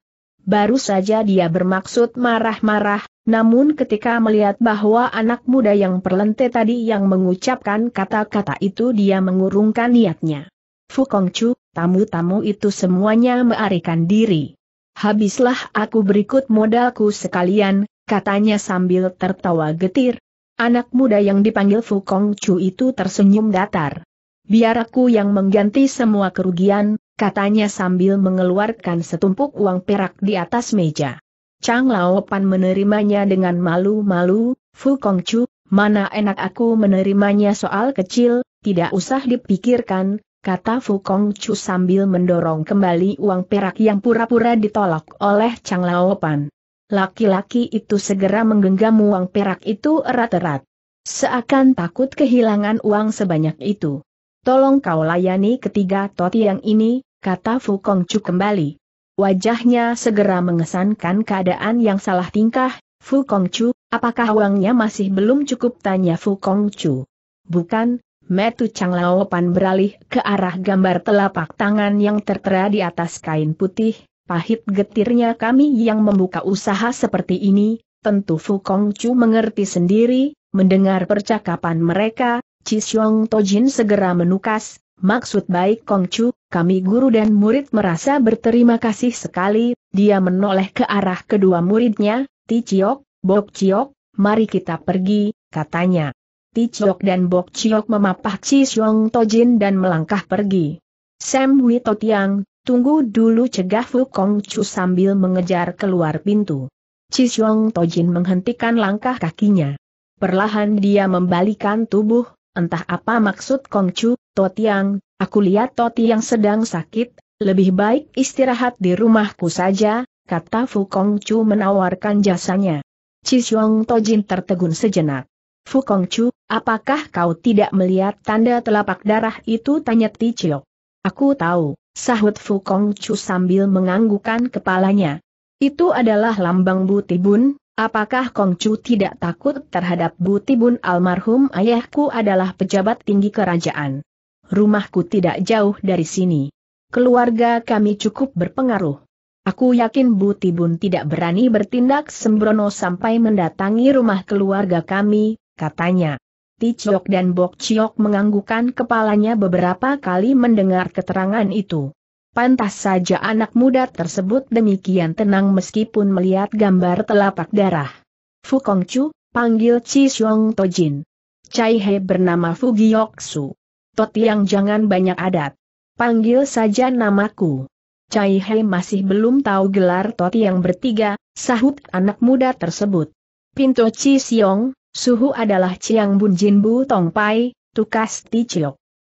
Baru saja dia bermaksud marah-marah, namun ketika melihat bahwa anak muda yang perlente tadi yang mengucapkan kata-kata itu dia mengurungkan niatnya. Fukong Chu, tamu-tamu itu semuanya melarikan diri. Habislah aku berikut modalku sekalian, katanya sambil tertawa getir, Anak muda yang dipanggil Fukong Chu itu tersenyum datar. Biar aku yang mengganti semua kerugian, katanya sambil mengeluarkan setumpuk uang perak di atas meja. Chang Laopan menerimanya dengan malu-malu, Fukong Chu, mana enak aku menerimanya soal kecil, tidak usah dipikirkan, kata Fukong Chu sambil mendorong kembali uang perak yang pura-pura ditolak oleh Chang Laopan. Laki-laki itu segera menggenggam uang perak itu erat-erat. Seakan takut kehilangan uang sebanyak itu. Tolong kau layani ketiga toti yang ini, kata Fu Kong Chu kembali. Wajahnya segera mengesankan keadaan yang salah tingkah, Fu Kong Chu, apakah uangnya masih belum cukup tanya Fu Kong Chu. Bukan, Metu Chang Pan beralih ke arah gambar telapak tangan yang tertera di atas kain putih, pahit getirnya kami yang membuka usaha seperti ini, tentu Fu Kong Chu mengerti sendiri, mendengar percakapan mereka, Cisyong Tojin segera menukas, maksud baik Kong Chu, kami guru dan murid merasa berterima kasih sekali, dia menoleh ke arah kedua muridnya, Ti Chiok, Bok Chiok, mari kita pergi, katanya. Ti Chiok dan Bok Chiok memapah Chi Xiong Tojin dan melangkah pergi. Sam Wito Tiang, Tunggu dulu cegah Fu Kong Chu sambil mengejar keluar pintu. Cisyong Tojin menghentikan langkah kakinya. Perlahan dia membalikan tubuh, entah apa maksud Kong Chu, Totiang, aku lihat Totiang sedang sakit, lebih baik istirahat di rumahku saja, kata Fu Kong Chu menawarkan jasanya. Cisyong Tojin tertegun sejenak. Fu Kong Chu, apakah kau tidak melihat tanda telapak darah itu tanya Ti Ticiok. Aku tahu, Sahut Fu Kong Chu sambil menganggukan kepalanya. Itu adalah lambang Bu Tibun. apakah Kong Chu tidak takut terhadap Bu Tibun? almarhum ayahku adalah pejabat tinggi kerajaan. Rumahku tidak jauh dari sini. Keluarga kami cukup berpengaruh. Aku yakin Bu Tibun tidak berani bertindak sembrono sampai mendatangi rumah keluarga kami, katanya. Ticiok dan Bok Chiok menganggukkan kepalanya beberapa kali mendengar keterangan itu. Pantas saja anak muda tersebut demikian tenang meskipun melihat gambar telapak darah. Fukong Chu, panggil Chi Xiong Tojin. Cai He bernama Fu Fugiok Su. yang jangan banyak adat. Panggil saja namaku. Cai He masih belum tahu gelar Tot yang bertiga, sahut anak muda tersebut. Pinto Chi Xiong, Suhu adalah Chiang Bun Jin Bu Tong Pai, Tukas ti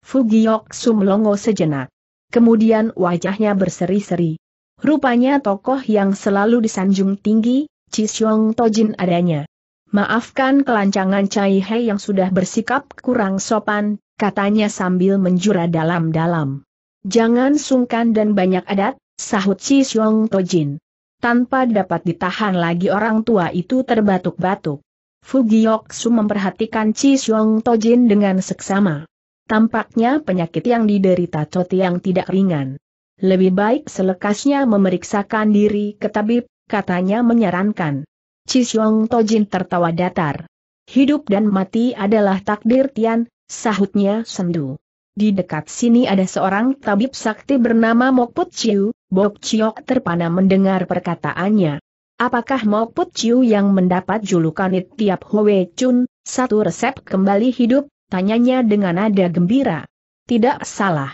Fu Tichiok. sum longo sejenak. Kemudian wajahnya berseri-seri. Rupanya tokoh yang selalu disanjung tinggi, Chisyong Tojin adanya. Maafkan kelancangan Cai He yang sudah bersikap kurang sopan, katanya sambil menjura dalam-dalam. Jangan sungkan dan banyak adat, sahut Chisyong Tojin. Tanpa dapat ditahan lagi orang tua itu terbatuk-batuk. Fugiyoksu memperhatikan Chi Xiong Tojin dengan seksama. Tampaknya penyakit yang diderita yang tidak ringan. Lebih baik selekasnya memeriksakan diri ke tabib, katanya menyarankan. Chi Xiong Tojin tertawa datar. Hidup dan mati adalah takdir Tian, sahutnya sendu. Di dekat sini ada seorang tabib sakti bernama Mokput Chiu, Bok Chiok terpana mendengar perkataannya. Apakah Put Chiu yang mendapat julukan It Tiap Hwe Chun, satu resep kembali hidup, tanyanya dengan nada gembira. Tidak salah.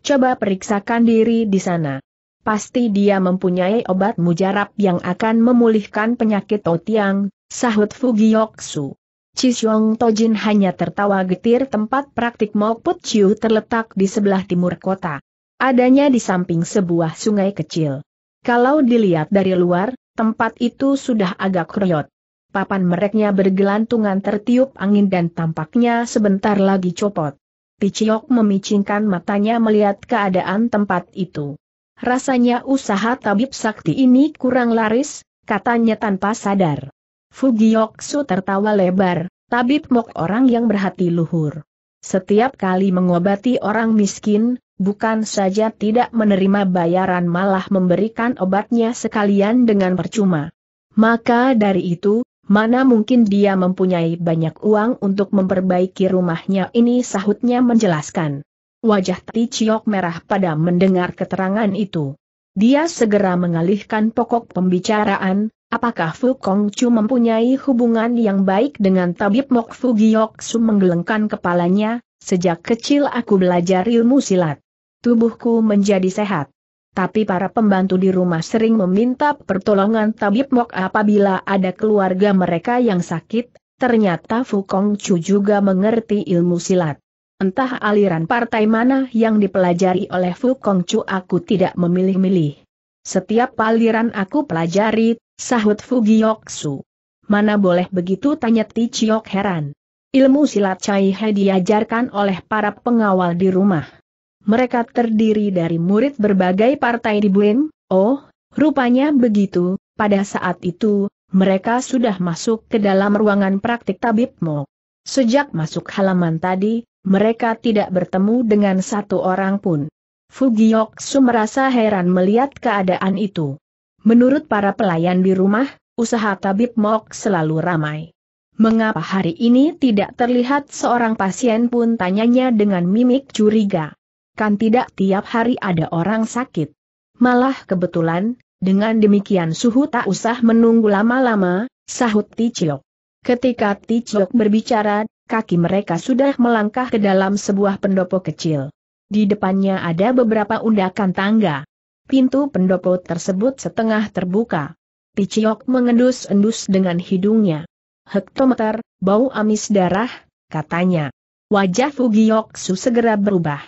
Coba periksakan diri di sana. Pasti dia mempunyai obat mujarab yang akan memulihkan penyakit Totiang, sahut Fugioksu. Cisyong Tojin hanya tertawa getir tempat praktik Put Chiu terletak di sebelah timur kota. Adanya di samping sebuah sungai kecil. Kalau dilihat dari luar, Tempat itu sudah agak kriot. Papan mereknya bergelantungan tertiup angin dan tampaknya sebentar lagi copot. Piciok memicingkan matanya melihat keadaan tempat itu. Rasanya usaha tabib sakti ini kurang laris, katanya tanpa sadar. Fugioksu tertawa lebar, tabib mok orang yang berhati luhur. Setiap kali mengobati orang miskin, bukan saja tidak menerima bayaran malah memberikan obatnya sekalian dengan percuma. Maka dari itu, mana mungkin dia mempunyai banyak uang untuk memperbaiki rumahnya ini sahutnya menjelaskan. Wajah Ticiok merah pada mendengar keterangan itu. Dia segera mengalihkan pokok pembicaraan, apakah Fu Kong Chu mempunyai hubungan yang baik dengan Tabib Mok Fu Giok Su menggelengkan kepalanya, sejak kecil aku belajar ilmu silat tubuhku menjadi sehat. Tapi para pembantu di rumah sering meminta pertolongan tabib mok apabila ada keluarga mereka yang sakit, ternyata Fukong Chu juga mengerti ilmu silat. Entah aliran partai mana yang dipelajari oleh Fukong Chu aku tidak memilih-milih. Setiap aliran aku pelajari, sahut Su. Mana boleh begitu tanya Tichiok heran. Ilmu silat Cai He diajarkan oleh para pengawal di rumah mereka terdiri dari murid berbagai partai di Buin, oh, rupanya begitu, pada saat itu, mereka sudah masuk ke dalam ruangan praktik tabib Mo. Sejak masuk halaman tadi, mereka tidak bertemu dengan satu orang pun. Fugiok Su merasa heran melihat keadaan itu. Menurut para pelayan di rumah, usaha tabib Mok selalu ramai. Mengapa hari ini tidak terlihat seorang pasien pun tanyanya dengan mimik curiga kan tidak tiap hari ada orang sakit. Malah kebetulan, dengan demikian suhu tak usah menunggu lama-lama, sahut Ticiok. Ketika Ticiok berbicara, kaki mereka sudah melangkah ke dalam sebuah pendopo kecil. Di depannya ada beberapa undakan tangga. Pintu pendopo tersebut setengah terbuka. Ticiok mengendus-endus dengan hidungnya. Hektometer, bau amis darah, katanya. Wajah su segera berubah.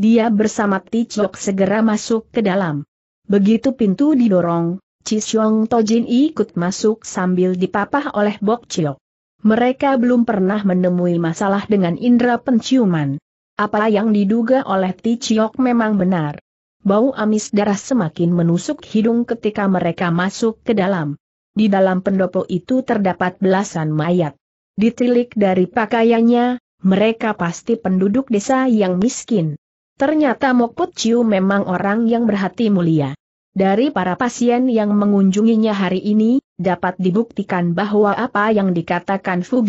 Dia bersama Tichok segera masuk ke dalam. Begitu pintu didorong, Chisyong Tojin ikut masuk sambil dipapah oleh Bok Chiok. Mereka belum pernah menemui masalah dengan indera penciuman. Apa yang diduga oleh Tichok memang benar. Bau amis darah semakin menusuk hidung ketika mereka masuk ke dalam. Di dalam pendopo itu terdapat belasan mayat. Ditilik dari pakaiannya, mereka pasti penduduk desa yang miskin. Ternyata Mokput Chiu memang orang yang berhati mulia. Dari para pasien yang mengunjunginya hari ini, dapat dibuktikan bahwa apa yang dikatakan Su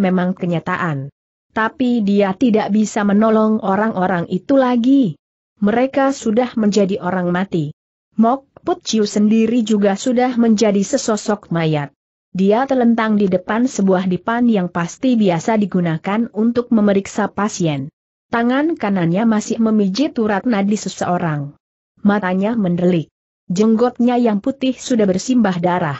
memang kenyataan. Tapi dia tidak bisa menolong orang-orang itu lagi. Mereka sudah menjadi orang mati. Put Chiu sendiri juga sudah menjadi sesosok mayat. Dia terlentang di depan sebuah dipan yang pasti biasa digunakan untuk memeriksa pasien. Tangan kanannya masih memijit urat nadi seseorang. Matanya mendelik. Jenggotnya yang putih sudah bersimbah darah.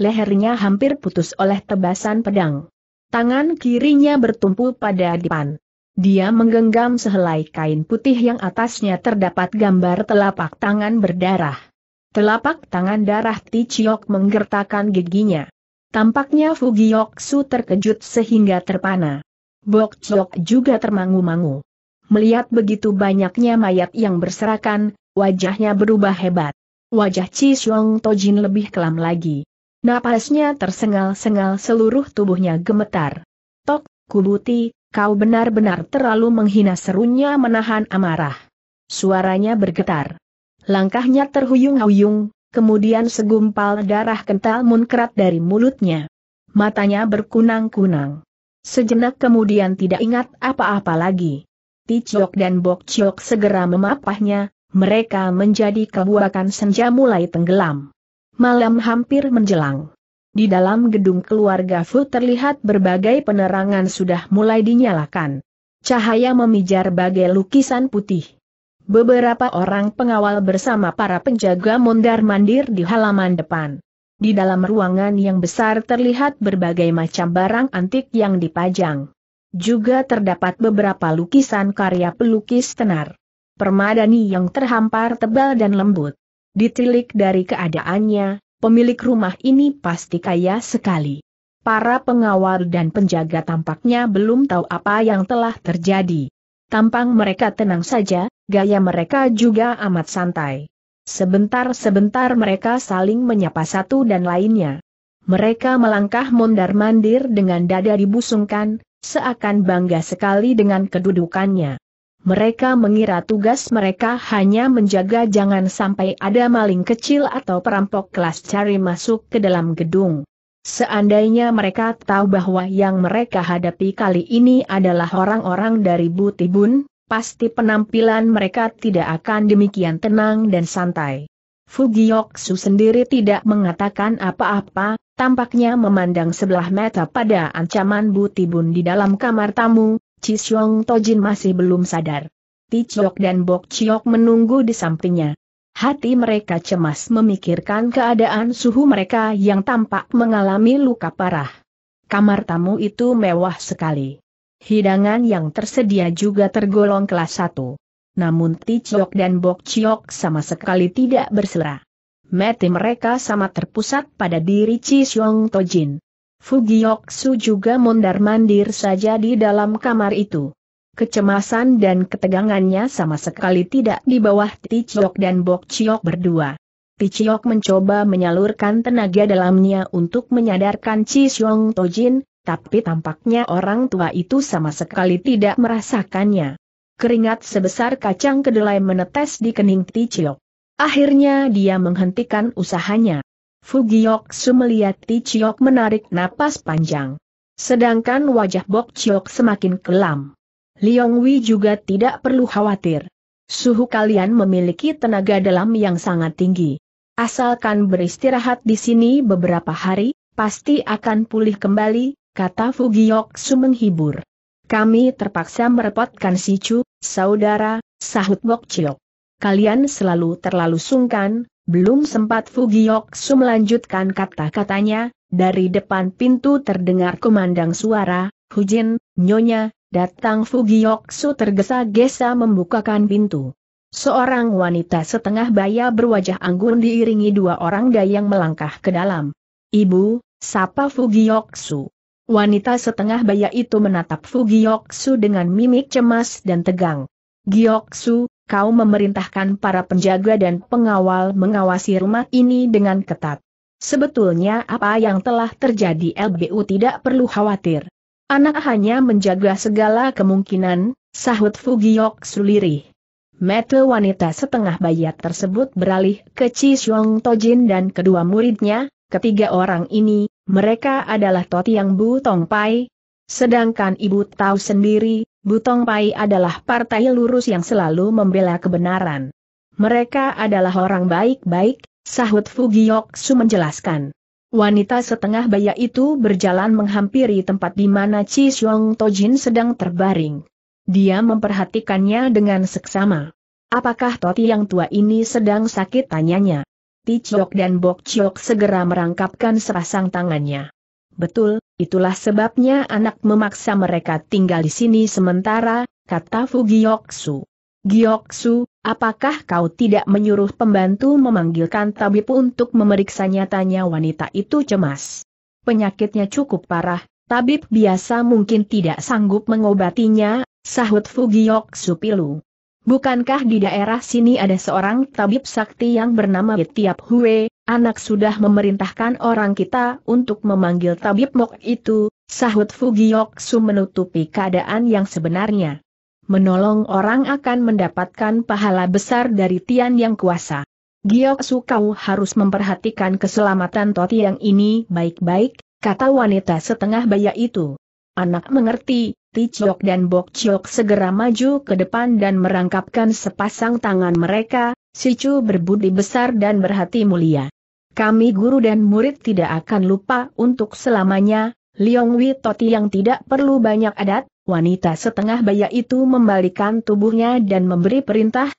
Lehernya hampir putus oleh tebasan pedang. Tangan kirinya bertumpu pada depan. Dia menggenggam sehelai kain putih yang atasnya terdapat gambar telapak tangan berdarah. Telapak tangan darah Tichiok menggertakkan giginya. Tampaknya Fugiyoksu terkejut sehingga terpana. Bok Chok juga termangu-mangu. Melihat begitu banyaknya mayat yang berserakan, wajahnya berubah hebat. Wajah Chi Xiong Tojin lebih kelam lagi. Napasnya tersengal-sengal seluruh tubuhnya gemetar. Tok, Kubuti, kau benar-benar terlalu menghina serunya menahan amarah. Suaranya bergetar. Langkahnya terhuyung-huyung, kemudian segumpal darah kental munkrat dari mulutnya. Matanya berkunang-kunang. Sejenak kemudian tidak ingat apa-apa lagi. Ticiok dan Bok segera memapahnya, mereka menjadi kebuakan senja mulai tenggelam. Malam hampir menjelang. Di dalam gedung keluarga Fu terlihat berbagai penerangan sudah mulai dinyalakan. Cahaya memijar bagai lukisan putih. Beberapa orang pengawal bersama para penjaga mondar-mandir di halaman depan. Di dalam ruangan yang besar terlihat berbagai macam barang antik yang dipajang. Juga terdapat beberapa lukisan karya pelukis tenar. Permadani yang terhampar tebal dan lembut. Ditilik dari keadaannya, pemilik rumah ini pasti kaya sekali. Para pengawal dan penjaga tampaknya belum tahu apa yang telah terjadi. Tampang mereka tenang saja, gaya mereka juga amat santai. Sebentar-sebentar mereka saling menyapa satu dan lainnya. Mereka melangkah mondar-mandir dengan dada dibusungkan, seakan bangga sekali dengan kedudukannya. Mereka mengira tugas mereka hanya menjaga jangan sampai ada maling kecil atau perampok kelas cari masuk ke dalam gedung. Seandainya mereka tahu bahwa yang mereka hadapi kali ini adalah orang-orang dari Butibun, pasti penampilan mereka tidak akan demikian tenang dan santai. Fugioksu sendiri tidak mengatakan apa-apa, tampaknya memandang sebelah mata pada ancaman Butibun di dalam kamar tamu, Cisyong Tojin masih belum sadar. Tichok dan Bok Chiok menunggu di sampingnya. Hati mereka cemas memikirkan keadaan suhu mereka yang tampak mengalami luka parah. Kamar tamu itu mewah sekali. Hidangan yang tersedia juga tergolong kelas 1. Namun Tichok dan Bok sama sekali tidak berselera. Mati mereka sama terpusat pada diri Chi Xiong Tojin. Su juga mondar-mandir saja di dalam kamar itu. Kecemasan dan ketegangannya sama sekali tidak di bawah Tichok dan Bok berdua. Tichok mencoba menyalurkan tenaga dalamnya untuk menyadarkan Chi Tojin, tapi tampaknya orang tua itu sama sekali tidak merasakannya. Keringat sebesar kacang kedelai menetes di kening Tichiok. Akhirnya dia menghentikan usahanya. Su melihat Tichiok menarik napas panjang. Sedangkan wajah Bok Chiok semakin kelam. Liong Wei juga tidak perlu khawatir. Suhu kalian memiliki tenaga dalam yang sangat tinggi. Asalkan beristirahat di sini beberapa hari, pasti akan pulih kembali, kata Su menghibur. Kami terpaksa merepotkan si Chu, saudara, sahut Chiok. Kalian selalu terlalu sungkan, belum sempat Su melanjutkan kata-katanya, dari depan pintu terdengar kumandang suara, Hujin, Nyonya, datang Su tergesa-gesa membukakan pintu. Seorang wanita setengah baya berwajah anggun diiringi dua orang dayang melangkah ke dalam. Ibu, sapa Su? Wanita setengah baya itu menatap Fu Giyoksu dengan mimik cemas dan tegang. Giyoksu, kau memerintahkan para penjaga dan pengawal mengawasi rumah ini dengan ketat. Sebetulnya apa yang telah terjadi LBU tidak perlu khawatir. Anak hanya menjaga segala kemungkinan, sahut Fugiyok lirih. Mata wanita setengah bayat tersebut beralih ke Chi Xiong Tojin dan kedua muridnya, ketiga orang ini, mereka adalah Bu Butong Pai. Sedangkan Ibu tahu sendiri, Butong Pai adalah partai lurus yang selalu membela kebenaran. Mereka adalah orang baik-baik, sahut Su menjelaskan. Wanita setengah baya itu berjalan menghampiri tempat di mana Chi Xiong Tojin sedang terbaring. Dia memperhatikannya dengan seksama. Apakah Toti yang tua ini sedang sakit tanyanya? Ti dan Bok Chiok segera merangkapkan serasang tangannya. Betul, itulah sebabnya anak memaksa mereka tinggal di sini sementara, kata Fu Gioksu. Gioksu, apakah kau tidak menyuruh pembantu memanggilkan tabib untuk memeriksa nyatanya wanita itu cemas. Penyakitnya cukup parah, tabib biasa mungkin tidak sanggup mengobatinya, sahut Fu Gioksu pilu. Bukankah di daerah sini ada seorang tabib sakti yang bernama Tiap Hue, anak sudah memerintahkan orang kita untuk memanggil tabib Mok itu, sahut Fugioksu menutupi keadaan yang sebenarnya. Menolong orang akan mendapatkan pahala besar dari Tian yang kuasa. Gioksu kau harus memperhatikan keselamatan Toti yang ini baik-baik, kata wanita setengah baya itu. Anak mengerti, Pi Chok dan Bok Chok segera maju ke depan dan merangkapkan sepasang tangan mereka, si Chu berbudi besar dan berhati mulia. Kami guru dan murid tidak akan lupa untuk selamanya, Liong Wi Toti yang tidak perlu banyak adat, wanita setengah baya itu membalikan tubuhnya dan memberi perintah,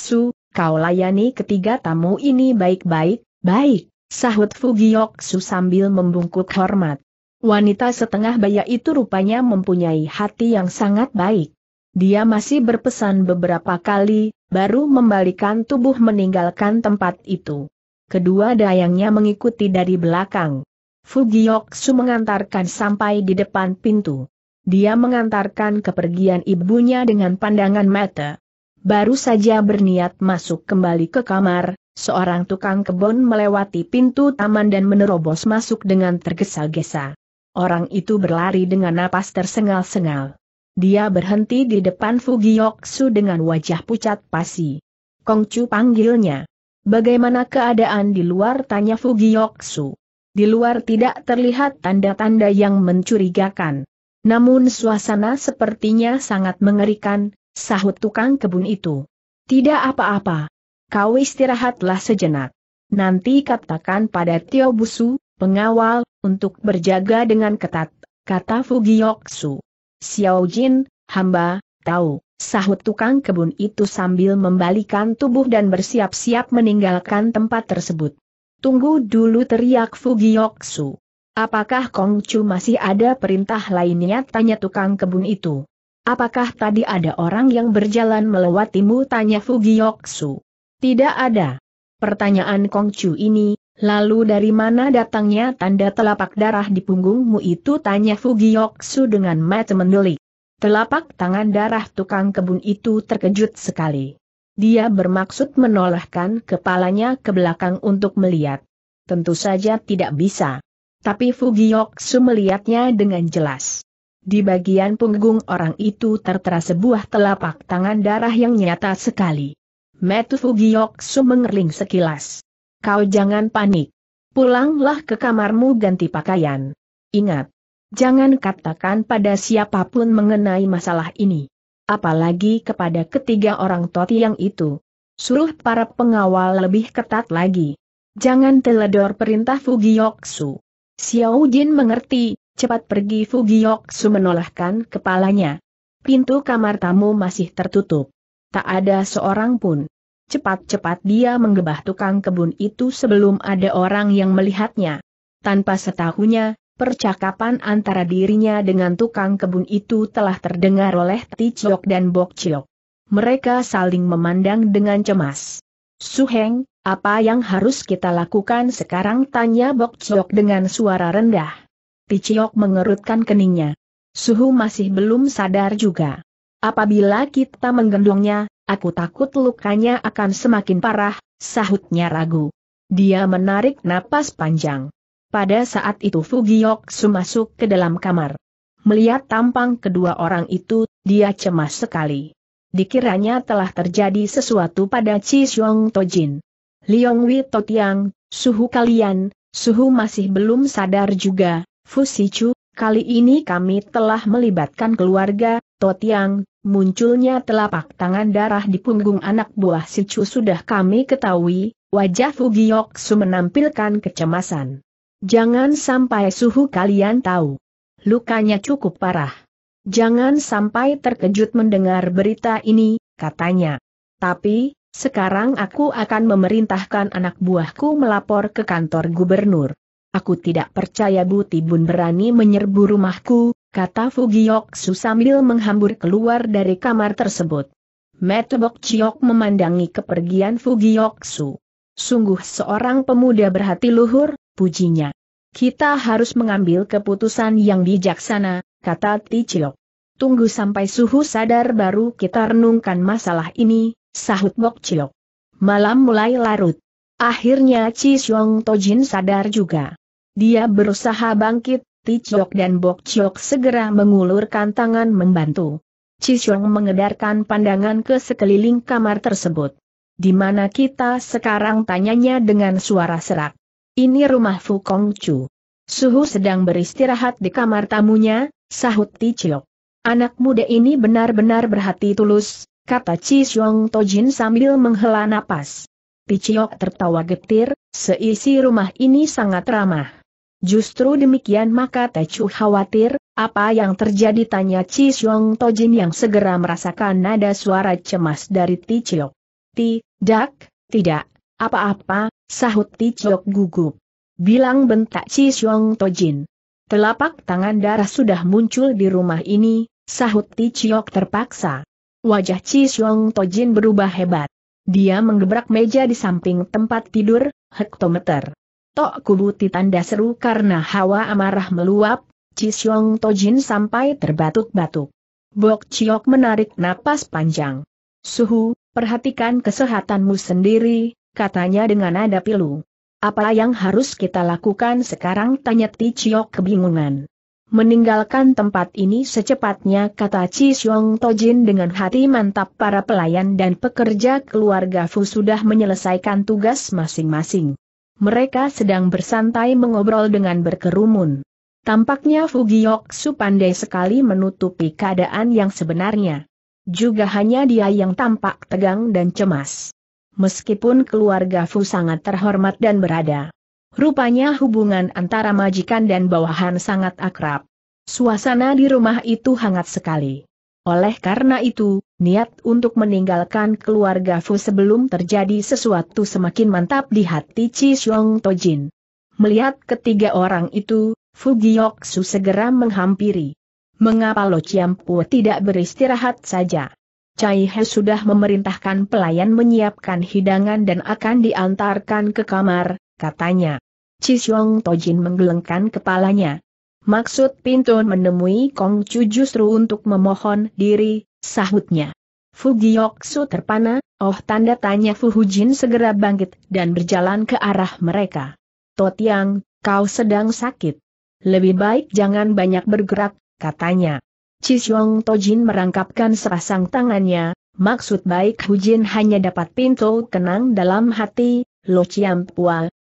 Su, kau layani ketiga tamu ini baik-baik, baik, sahut Fu Su sambil membungkuk hormat. Wanita setengah baya itu rupanya mempunyai hati yang sangat baik. Dia masih berpesan beberapa kali, baru membalikan tubuh meninggalkan tempat itu. Kedua dayangnya mengikuti dari belakang. Fugioksu mengantarkan sampai di depan pintu. Dia mengantarkan kepergian ibunya dengan pandangan mata. Baru saja berniat masuk kembali ke kamar, seorang tukang kebun melewati pintu taman dan menerobos masuk dengan tergesa-gesa. Orang itu berlari dengan napas tersengal-sengal. Dia berhenti di depan Fugioksu dengan wajah pucat pasi. Kongcu panggilnya. Bagaimana keadaan di luar tanya Fugioksu. Di luar tidak terlihat tanda-tanda yang mencurigakan. Namun suasana sepertinya sangat mengerikan, sahut tukang kebun itu. Tidak apa-apa. Kau istirahatlah sejenak. Nanti katakan pada Tio Busu, pengawal, untuk berjaga dengan ketat, kata Fugioksu. Xiao Jin, hamba, tahu, sahut tukang kebun itu sambil membalikan tubuh dan bersiap-siap meninggalkan tempat tersebut. Tunggu dulu teriak Fugioksu. Apakah Kongcu masih ada perintah lainnya tanya tukang kebun itu. Apakah tadi ada orang yang berjalan melewatimu? Tanya Fugioksu. Tidak ada. Pertanyaan Kongcu ini, Lalu dari mana datangnya tanda telapak darah di punggungmu itu tanya Fugiyoksu dengan mata mendelik. Telapak tangan darah tukang kebun itu terkejut sekali. Dia bermaksud menolehkan kepalanya ke belakang untuk melihat. Tentu saja tidak bisa. Tapi Fugiyoksu melihatnya dengan jelas. Di bagian punggung orang itu tertera sebuah telapak tangan darah yang nyata sekali. Metu Fugiyoksu mengerling sekilas. Kau jangan panik. Pulanglah ke kamarmu ganti pakaian. Ingat, jangan katakan pada siapapun mengenai masalah ini. Apalagi kepada ketiga orang toti yang itu. Suruh para pengawal lebih ketat lagi. Jangan teledor perintah Fugiyoksu. Xiao Jin mengerti, cepat pergi Fugiyoksu menolahkan kepalanya. Pintu kamar tamu masih tertutup. Tak ada seorang pun. Cepat-cepat dia menggebah tukang kebun itu sebelum ada orang yang melihatnya. Tanpa setahunya, percakapan antara dirinya dengan tukang kebun itu telah terdengar oleh Ticiok dan Bokciok. Mereka saling memandang dengan cemas. Suheng, apa yang harus kita lakukan sekarang? Tanya Bokciok dengan suara rendah. Ticiok mengerutkan keningnya. Suhu masih belum sadar juga. Apabila kita menggendongnya, aku takut lukanya akan semakin parah, sahutnya ragu. Dia menarik napas panjang. Pada saat itu Fugiok masuk ke dalam kamar. Melihat tampang kedua orang itu, dia cemas sekali. Dikiranya telah terjadi sesuatu pada Chi Xiong Tojin. Liong Wei Totiang, suhu kalian, suhu masih belum sadar juga, Chu, kali ini kami telah melibatkan keluarga, Totiang, Munculnya telapak tangan darah di punggung anak buah si Chu sudah kami ketahui, wajah Fugiyoksu menampilkan kecemasan. Jangan sampai suhu kalian tahu. Lukanya cukup parah. Jangan sampai terkejut mendengar berita ini, katanya. Tapi, sekarang aku akan memerintahkan anak buahku melapor ke kantor gubernur. Aku tidak percaya Bu Tibun berani menyerbu rumahku, kata Fugiok Su sambil menghambur keluar dari kamar tersebut. Metebok Chiok memandangi kepergian Fugiok Su. Sungguh seorang pemuda berhati luhur, pujinya. Kita harus mengambil keputusan yang bijaksana, kata Tichiok. Tunggu sampai suhu sadar baru kita renungkan masalah ini, sahut Bok Chiok. Malam mulai larut. Akhirnya Chi Xiong Tojin sadar juga. Dia berusaha bangkit, Tichok dan Bok segera mengulurkan tangan membantu. Cisyong mengedarkan pandangan ke sekeliling kamar tersebut. Di mana kita sekarang tanyanya dengan suara serak. Ini rumah Fukong Chu. Suhu sedang beristirahat di kamar tamunya, sahut Tichok. Anak muda ini benar-benar berhati tulus, kata Chi Xiong Tojin sambil menghela napas. Tichiok tertawa getir, seisi rumah ini sangat ramah. Justru demikian maka Techu khawatir, apa yang terjadi tanya Chi Xiong Tojin yang segera merasakan nada suara cemas dari Ti Chiok. Ti, dak, tidak, apa-apa, sahut Ti Chiok gugup. Bilang bentak Chi Xiong Tojin. Telapak tangan darah sudah muncul di rumah ini, sahut Ti Chiok terpaksa. Wajah Chi Xiong Tojin berubah hebat. Dia menggebrak meja di samping tempat tidur, hektometer. Tok kuluti tanda seru karena hawa amarah meluap, Cisyong Tojin sampai terbatuk-batuk. Bok Chiok menarik napas panjang. Suhu, perhatikan kesehatanmu sendiri, katanya dengan nada pilu. Apa yang harus kita lakukan sekarang tanya Ti Chiok kebingungan. Meninggalkan tempat ini secepatnya kata Chi Xiong Tojin dengan hati mantap para pelayan dan pekerja keluarga Fu sudah menyelesaikan tugas masing-masing. Mereka sedang bersantai mengobrol dengan berkerumun. Tampaknya Su pandai sekali menutupi keadaan yang sebenarnya. Juga hanya dia yang tampak tegang dan cemas. Meskipun keluarga Fu sangat terhormat dan berada. Rupanya hubungan antara majikan dan bawahan sangat akrab. Suasana di rumah itu hangat sekali. Oleh karena itu, niat untuk meninggalkan keluarga Fu sebelum terjadi sesuatu semakin mantap di hati Chi Xiong Tojin. Melihat ketiga orang itu, Fu Su segera menghampiri. Mengapa Lo Chiampu tidak beristirahat saja? Cai He sudah memerintahkan pelayan menyiapkan hidangan dan akan diantarkan ke kamar, katanya. Cisyong Tojin menggelengkan kepalanya. Maksud pintu menemui Kong Chu justru untuk memohon diri, sahutnya. Fugioksu terpana, oh tanda tanya Fu Hujin segera bangkit dan berjalan ke arah mereka. Totiang, kau sedang sakit. Lebih baik jangan banyak bergerak, katanya. Cisyong Tojin merangkapkan serasang tangannya, maksud baik Hujin hanya dapat pintu kenang dalam hati, Lo Chiam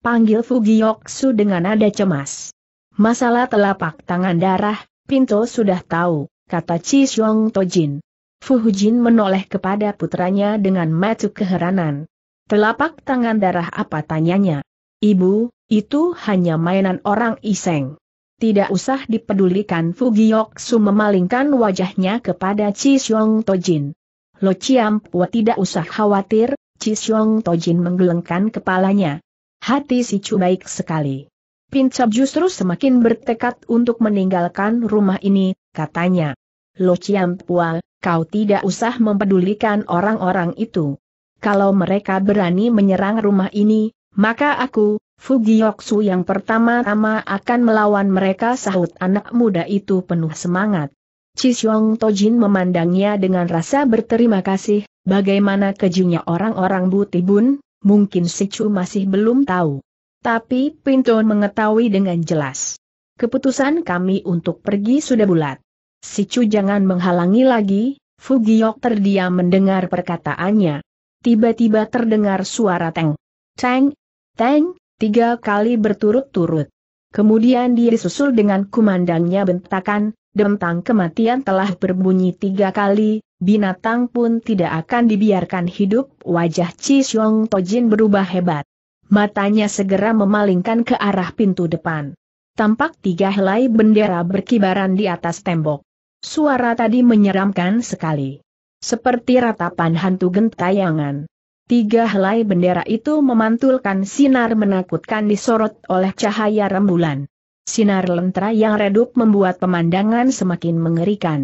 panggil Fugioksu dengan nada cemas. Masalah telapak tangan darah, Pinto sudah tahu, kata Chi Xiong Tojin. Fu Hujin menoleh kepada putranya dengan mata keheranan. Telapak tangan darah apa tanyanya? Ibu, itu hanya mainan orang iseng. Tidak usah dipedulikan Fu Su memalingkan wajahnya kepada Chi Xiong Tojin. Lo Chiam Pua tidak usah khawatir, Chi Xiong Tojin menggelengkan kepalanya. Hati si Chu baik sekali. Pincap justru semakin bertekad untuk meninggalkan rumah ini, katanya. Lo Pual, kau tidak usah mempedulikan orang-orang itu. Kalau mereka berani menyerang rumah ini, maka aku, Fugioksu yang pertama-tama akan melawan mereka sahut anak muda itu penuh semangat. Chisyong Tojin memandangnya dengan rasa berterima kasih, bagaimana kejunya orang-orang Butibun, mungkin Sichu masih belum tahu. Tapi Pinto mengetahui dengan jelas. Keputusan kami untuk pergi sudah bulat. Si Chu jangan menghalangi lagi, Fugiok terdiam mendengar perkataannya. Tiba-tiba terdengar suara teng. Teng, teng, tiga kali berturut-turut. Kemudian dia disusul dengan kumandangnya bentakan, Dentang kematian telah berbunyi tiga kali, binatang pun tidak akan dibiarkan hidup. Wajah Chi Xiong Tojin berubah hebat matanya segera memalingkan ke arah pintu depan. Tampak tiga helai bendera berkibaran di atas tembok. Suara tadi menyeramkan sekali. Seperti ratapan hantu gentayangan. Tiga helai bendera itu memantulkan sinar menakutkan disorot oleh cahaya rembulan. Sinar lentera yang redup membuat pemandangan semakin mengerikan.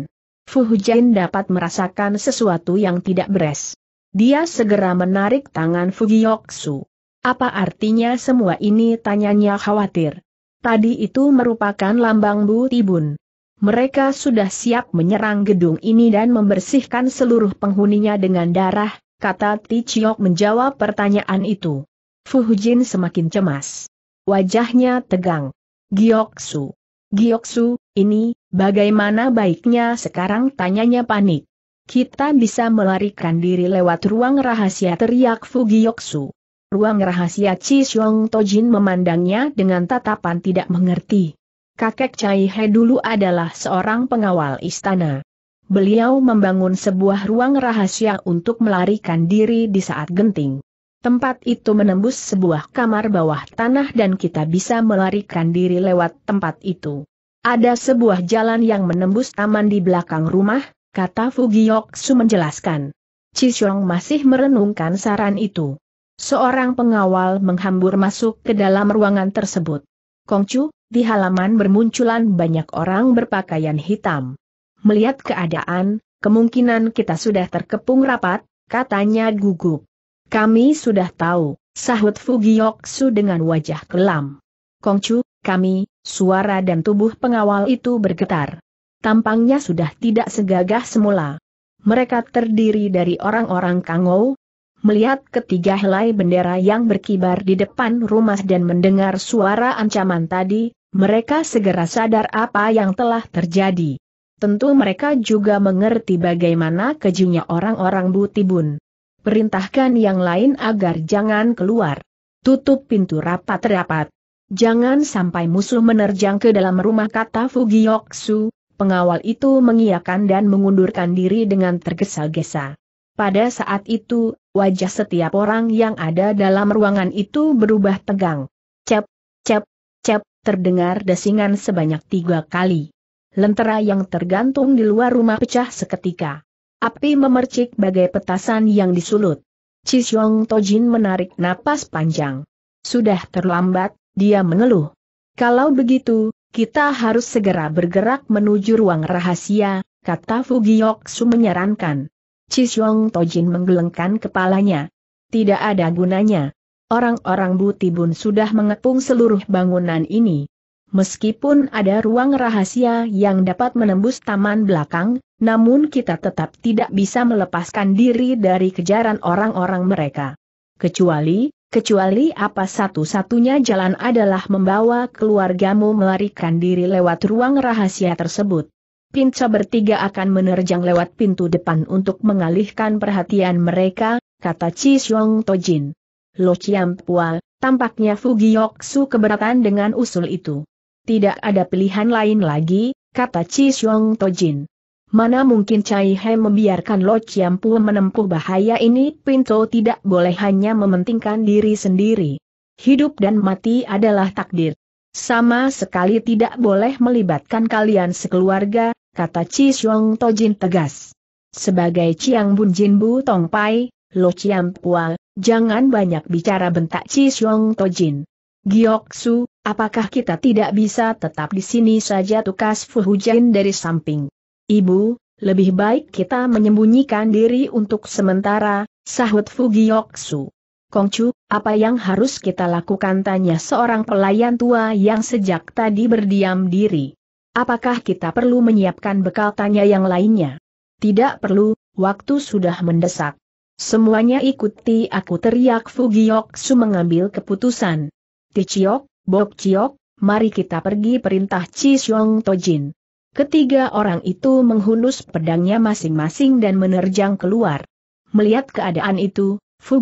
Fu Hujain dapat merasakan sesuatu yang tidak beres. Dia segera menarik tangan Fu Giyoksu. Apa artinya semua ini tanyanya khawatir. Tadi itu merupakan lambang Bu Tibun. Mereka sudah siap menyerang gedung ini dan membersihkan seluruh penghuninya dengan darah, kata Ti Chiok menjawab pertanyaan itu. Fu Jin semakin cemas. Wajahnya tegang. Gioksu. Gioksu, ini, bagaimana baiknya sekarang tanyanya panik. Kita bisa melarikan diri lewat ruang rahasia teriak Fu Gioksu. Ruang rahasia Chi Xiong Tojin memandangnya dengan tatapan tidak mengerti. Kakek Chai He dulu adalah seorang pengawal istana. Beliau membangun sebuah ruang rahasia untuk melarikan diri di saat genting. Tempat itu menembus sebuah kamar bawah tanah dan kita bisa melarikan diri lewat tempat itu. Ada sebuah jalan yang menembus taman di belakang rumah, kata Fugioksu menjelaskan. Cisong masih merenungkan saran itu. Seorang pengawal menghambur masuk ke dalam ruangan tersebut. Kongcu, di halaman bermunculan banyak orang berpakaian hitam. Melihat keadaan, kemungkinan kita sudah terkepung rapat, katanya gugup. Kami sudah tahu, sahut Fugiyoksu dengan wajah kelam. Kongcu, kami, suara dan tubuh pengawal itu bergetar. Tampangnya sudah tidak segagah semula. Mereka terdiri dari orang-orang Kangou, melihat ketiga helai bendera yang berkibar di depan rumah dan mendengar suara ancaman tadi, mereka segera sadar apa yang telah terjadi. Tentu mereka juga mengerti bagaimana kejinya orang-orang Butibun. Perintahkan yang lain agar jangan keluar. Tutup pintu rapat-rapat. Jangan sampai musuh menerjang ke dalam rumah kata Fugiyoksu, pengawal itu mengiyakan dan mengundurkan diri dengan tergesa-gesa. Pada saat itu, wajah setiap orang yang ada dalam ruangan itu berubah tegang. Cep, cep, cep, terdengar desingan sebanyak tiga kali. Lentera yang tergantung di luar rumah pecah seketika. Api memercik bagai petasan yang disulut. Cisyong Tojin menarik napas panjang. Sudah terlambat, dia mengeluh. Kalau begitu, kita harus segera bergerak menuju ruang rahasia, kata Fugioksu menyarankan. Chisong Tojin menggelengkan kepalanya. Tidak ada gunanya. Orang-orang Butibun sudah mengepung seluruh bangunan ini. Meskipun ada ruang rahasia yang dapat menembus taman belakang, namun kita tetap tidak bisa melepaskan diri dari kejaran orang-orang mereka. Kecuali, kecuali apa satu-satunya jalan adalah membawa keluargamu melarikan diri lewat ruang rahasia tersebut. Pinca bertiga akan menerjang lewat pintu depan untuk mengalihkan perhatian mereka, kata Chi Xiong Tojin. Lo Chiam Pua, tampaknya Su keberatan dengan usul itu. Tidak ada pilihan lain lagi, kata Chi Xiong Tojin. Mana mungkin Cai He membiarkan Lo Pua menempuh bahaya ini, Pinto tidak boleh hanya mementingkan diri sendiri. Hidup dan mati adalah takdir. Sama sekali tidak boleh melibatkan kalian sekeluarga, kata Chi Xiong Tojin tegas. Sebagai Chiang Bun Jin Bu Tong Pai, Lo Chiam Pua, jangan banyak bicara bentak Chi Xiong Tojin. Giok Su, apakah kita tidak bisa tetap di sini saja tukas Fu Hujin dari samping? Ibu, lebih baik kita menyembunyikan diri untuk sementara, sahut Fu Giok Su. Kongcu, apa yang harus kita lakukan tanya seorang pelayan tua yang sejak tadi berdiam diri. Apakah kita perlu menyiapkan bekal tanya yang lainnya? Tidak perlu, waktu sudah mendesak. Semuanya ikuti aku teriak Su mengambil keputusan. Tichiok, Bokchiok, mari kita pergi perintah Chisyong Tojin. Ketiga orang itu menghunus pedangnya masing-masing dan menerjang keluar. Melihat keadaan itu, Su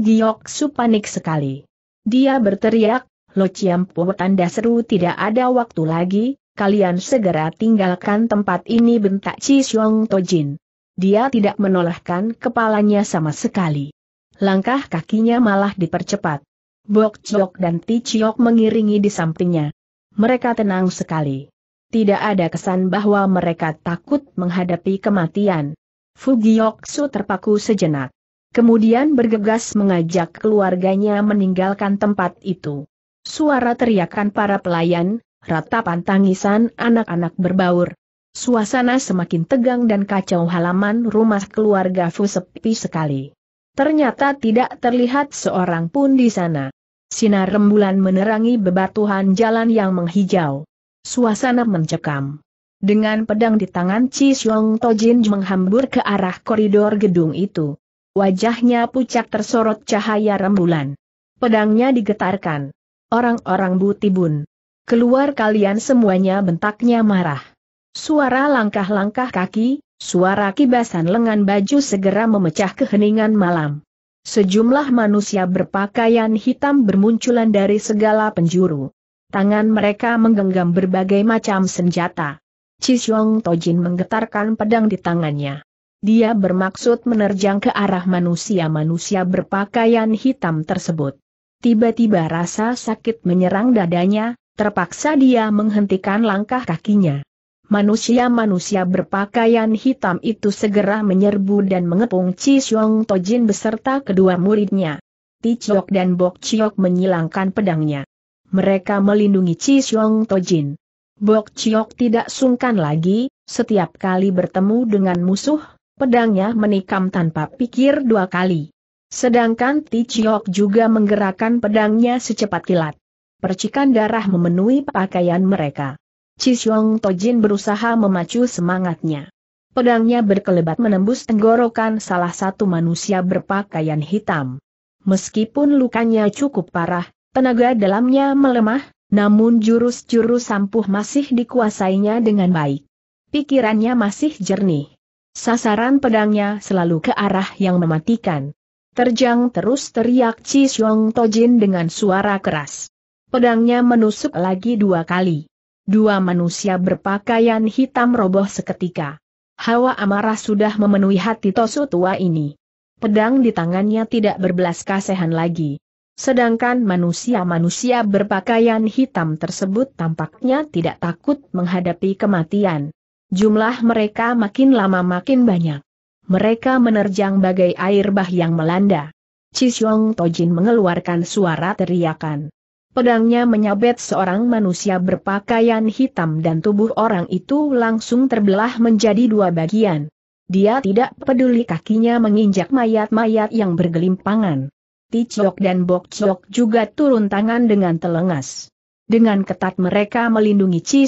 panik sekali. Dia berteriak, Lo Chiam tanda seru tidak ada waktu lagi, kalian segera tinggalkan tempat ini bentak Chi Xiong Tojin. Dia tidak menolehkan kepalanya sama sekali. Langkah kakinya malah dipercepat. Bok Chok dan Ti Chiok mengiringi di sampingnya. Mereka tenang sekali. Tidak ada kesan bahwa mereka takut menghadapi kematian. Su terpaku sejenak. Kemudian bergegas mengajak keluarganya meninggalkan tempat itu. Suara teriakan para pelayan, ratapan tangisan anak-anak berbaur. Suasana semakin tegang dan kacau halaman rumah keluarga Fu sepi sekali. Ternyata tidak terlihat seorang pun di sana. Sinar rembulan menerangi bebatuhan jalan yang menghijau. Suasana mencekam. Dengan pedang di tangan Chi Xiong Tojin menghambur ke arah koridor gedung itu. Wajahnya pucat tersorot cahaya rembulan. Pedangnya digetarkan. Orang-orang butibun, Keluar kalian semuanya bentaknya marah. Suara langkah-langkah kaki, suara kibasan lengan baju segera memecah keheningan malam. Sejumlah manusia berpakaian hitam bermunculan dari segala penjuru. Tangan mereka menggenggam berbagai macam senjata. Cisyong Tojin menggetarkan pedang di tangannya. Dia bermaksud menerjang ke arah manusia-manusia berpakaian hitam tersebut. Tiba-tiba rasa sakit menyerang dadanya, Terpaksa dia menghentikan langkah kakinya. Manusia-manusia berpakaian hitam itu segera menyerbu dan mengepung Chi Xiong Tojin beserta kedua muridnya. Ti Chiok dan Bok Chiok menyilangkan pedangnya. Mereka melindungi Chi Xiong Tojin. Bok Chiok tidak sungkan lagi, setiap kali bertemu dengan musuh, pedangnya menikam tanpa pikir dua kali. Sedangkan Ti Chiok juga menggerakkan pedangnya secepat kilat. Percikan darah memenuhi pakaian mereka. Chisyong Tojin berusaha memacu semangatnya. Pedangnya berkelebat menembus tenggorokan salah satu manusia berpakaian hitam. Meskipun lukanya cukup parah, tenaga dalamnya melemah, namun jurus-jurus sampuh masih dikuasainya dengan baik. Pikirannya masih jernih. Sasaran pedangnya selalu ke arah yang mematikan. Terjang terus teriak Chi Tojin dengan suara keras. Pedangnya menusuk lagi dua kali. Dua manusia berpakaian hitam roboh seketika. Hawa amarah sudah memenuhi hati Tosu tua ini. Pedang di tangannya tidak berbelas kasihan lagi. Sedangkan manusia-manusia berpakaian hitam tersebut tampaknya tidak takut menghadapi kematian. Jumlah mereka makin lama makin banyak. Mereka menerjang bagai air bah yang melanda. Cisyong Tojin mengeluarkan suara teriakan pedangnya menyabet seorang manusia berpakaian hitam dan tubuh orang itu langsung terbelah menjadi dua bagian. Dia tidak peduli kakinya menginjak mayat-mayat yang bergelimpangan. Ticiok dan Bokciok juga turun tangan dengan telengas. Dengan ketat mereka melindungi Chi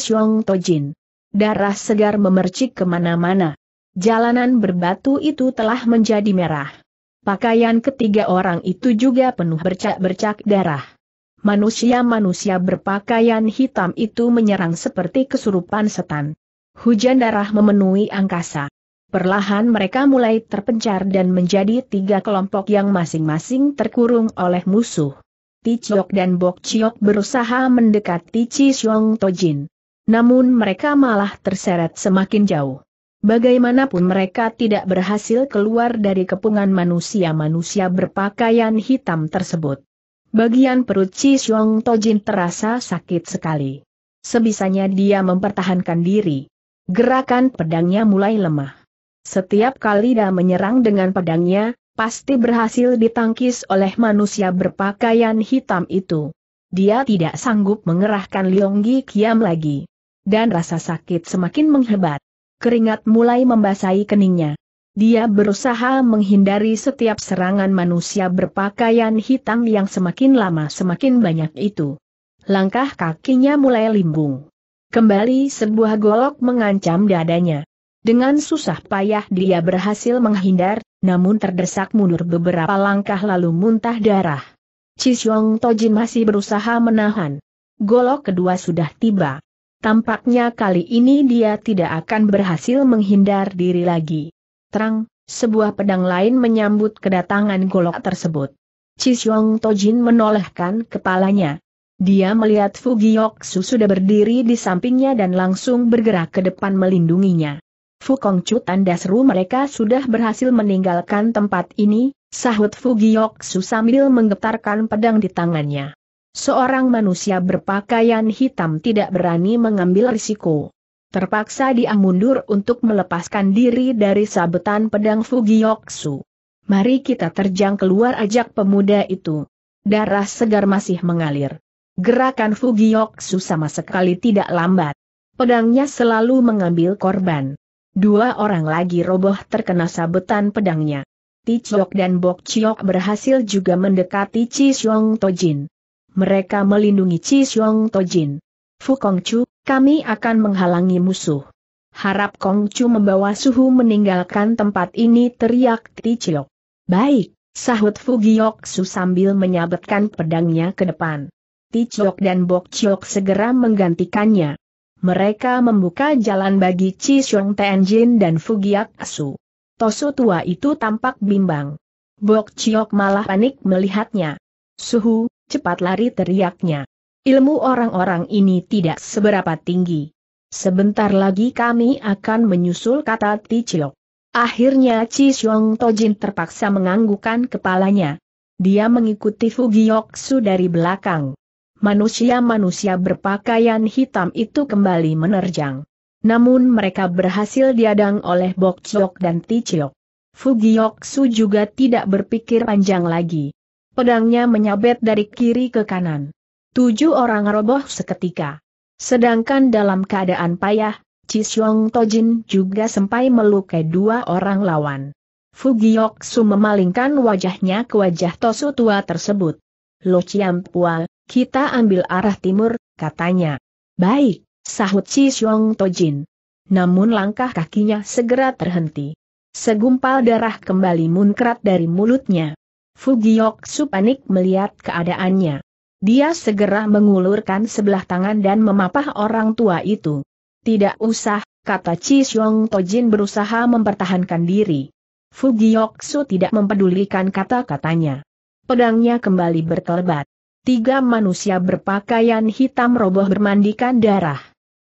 Tojin. Darah segar memercik kemana-mana. Jalanan berbatu itu telah menjadi merah. Pakaian ketiga orang itu juga penuh bercak-bercak darah manusia-manusia berpakaian hitam itu menyerang seperti kesurupan setan. Hujan darah memenuhi angkasa. Perlahan mereka mulai terpencar dan menjadi tiga kelompok yang masing-masing terkurung oleh musuh. Tichiok dan Bok Chiok berusaha mendekati Chi Xiong Jin, Namun mereka malah terseret semakin jauh. Bagaimanapun mereka tidak berhasil keluar dari kepungan manusia-manusia berpakaian hitam tersebut. Bagian perut Chi Xiong Tojin terasa sakit sekali. Sebisanya dia mempertahankan diri. Gerakan pedangnya mulai lemah. Setiap kali dia menyerang dengan pedangnya, pasti berhasil ditangkis oleh manusia berpakaian hitam itu. Dia tidak sanggup mengerahkan Lionggi Kiam lagi. Dan rasa sakit semakin menghebat. Keringat mulai membasahi keningnya dia berusaha menghindari setiap serangan manusia berpakaian hitam yang semakin lama semakin banyak itu. Langkah kakinya mulai limbung. Kembali sebuah golok mengancam dadanya. Dengan susah payah dia berhasil menghindar, namun terdesak mundur beberapa langkah lalu muntah darah. Cisyong Toji masih berusaha menahan. Golok kedua sudah tiba. Tampaknya kali ini dia tidak akan berhasil menghindar diri lagi terang, sebuah pedang lain menyambut kedatangan golok tersebut. Chisyong Tojin menolehkan kepalanya. Dia melihat Fugioksu sudah berdiri di sampingnya dan langsung bergerak ke depan melindunginya. Fukong Chu tanda seru mereka sudah berhasil meninggalkan tempat ini, sahut Fugioksu sambil menggetarkan pedang di tangannya. Seorang manusia berpakaian hitam tidak berani mengambil risiko. Terpaksa dia mundur untuk melepaskan diri dari sabetan pedang Fugioksu. Mari kita terjang keluar ajak pemuda itu. Darah segar masih mengalir. Gerakan Fugioksu sama sekali tidak lambat. Pedangnya selalu mengambil korban. Dua orang lagi roboh terkena sabetan pedangnya. Ticiok dan Bok Chiok berhasil juga mendekati Chi Xiong Tojin. Mereka melindungi Chi Xiong Tojin. Fu kami akan menghalangi musuh. Harap Kongcu membawa suhu meninggalkan tempat ini teriak Ticiok. Baik, sahut Fugioksu sambil menyabetkan pedangnya ke depan. Ticiok dan Bokciok segera menggantikannya. Mereka membuka jalan bagi Chisong Tianjin dan Fugiaksu. Tosu tua itu tampak bimbang. Bokciok malah panik melihatnya. Suhu, cepat lari teriaknya. Ilmu orang-orang ini tidak seberapa tinggi. Sebentar lagi kami akan menyusul kata Ticiok. Akhirnya Chi Xiong Tojin terpaksa menganggukkan kepalanya. Dia mengikuti Fugiyoksu dari belakang. Manusia-manusia berpakaian hitam itu kembali menerjang. Namun mereka berhasil diadang oleh Bok Chok dan Ticiok. Fugiyoksu juga tidak berpikir panjang lagi. Pedangnya menyabet dari kiri ke kanan. Tujuh orang roboh seketika. Sedangkan dalam keadaan payah, Chisyong Tojin juga sempai melukai dua orang lawan. Fugiyoksu memalingkan wajahnya ke wajah Tosu tua tersebut. Lo Chiam kita ambil arah timur, katanya. Baik, sahut Chisyong Tojin. Namun langkah kakinya segera terhenti. Segumpal darah kembali munkrat dari mulutnya. Fugiyoksu panik melihat keadaannya. Dia segera mengulurkan sebelah tangan dan memapah orang tua itu. Tidak usah, kata Chi Xiong Tojin berusaha mempertahankan diri. Giyoksu tidak mempedulikan kata-katanya. Pedangnya kembali berkelebat. Tiga manusia berpakaian hitam roboh bermandikan darah.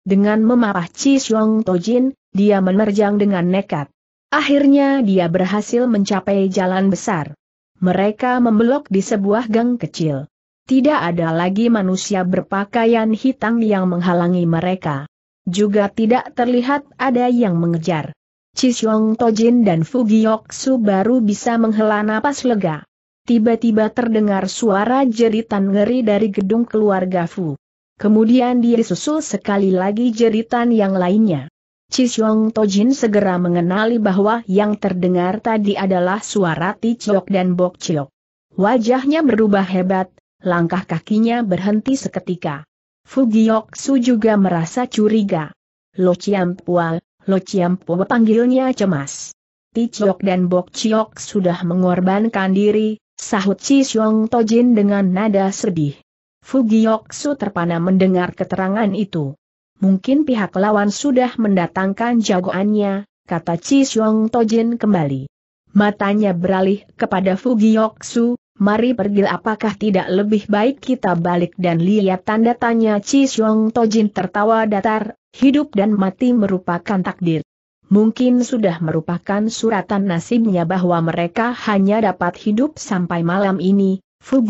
Dengan memapah Chi Xiong Tojin, dia menerjang dengan nekat. Akhirnya dia berhasil mencapai jalan besar. Mereka membelok di sebuah gang kecil. Tidak ada lagi manusia berpakaian hitam yang menghalangi mereka. Juga tidak terlihat ada yang mengejar. Chisyong Tojin dan Fugiyoksu baru bisa menghela napas lega. Tiba-tiba terdengar suara jeritan ngeri dari gedung keluarga Fu. Kemudian disusul sekali lagi jeritan yang lainnya. Chisyong Tojin segera mengenali bahwa yang terdengar tadi adalah suara Tichok dan Bokchok. Wajahnya berubah hebat, langkah kakinya berhenti seketika. Su juga merasa curiga. Lo Ciampua, Lo Ciampua panggilnya cemas. Ticiok dan Bok Chiok sudah mengorbankan diri, sahut Chi Xiong Tojin dengan nada sedih. Su terpana mendengar keterangan itu. Mungkin pihak lawan sudah mendatangkan jagoannya, kata Chi Xiong Tojin kembali. Matanya beralih kepada Su, mari pergi apakah tidak lebih baik kita balik dan lihat tanda tanya Chi Xiong Tojin tertawa datar, hidup dan mati merupakan takdir. Mungkin sudah merupakan suratan nasibnya bahwa mereka hanya dapat hidup sampai malam ini, Su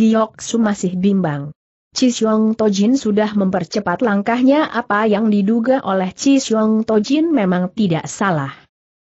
masih bimbang. Cisyong Tojin sudah mempercepat langkahnya apa yang diduga oleh Cisyong Tojin memang tidak salah.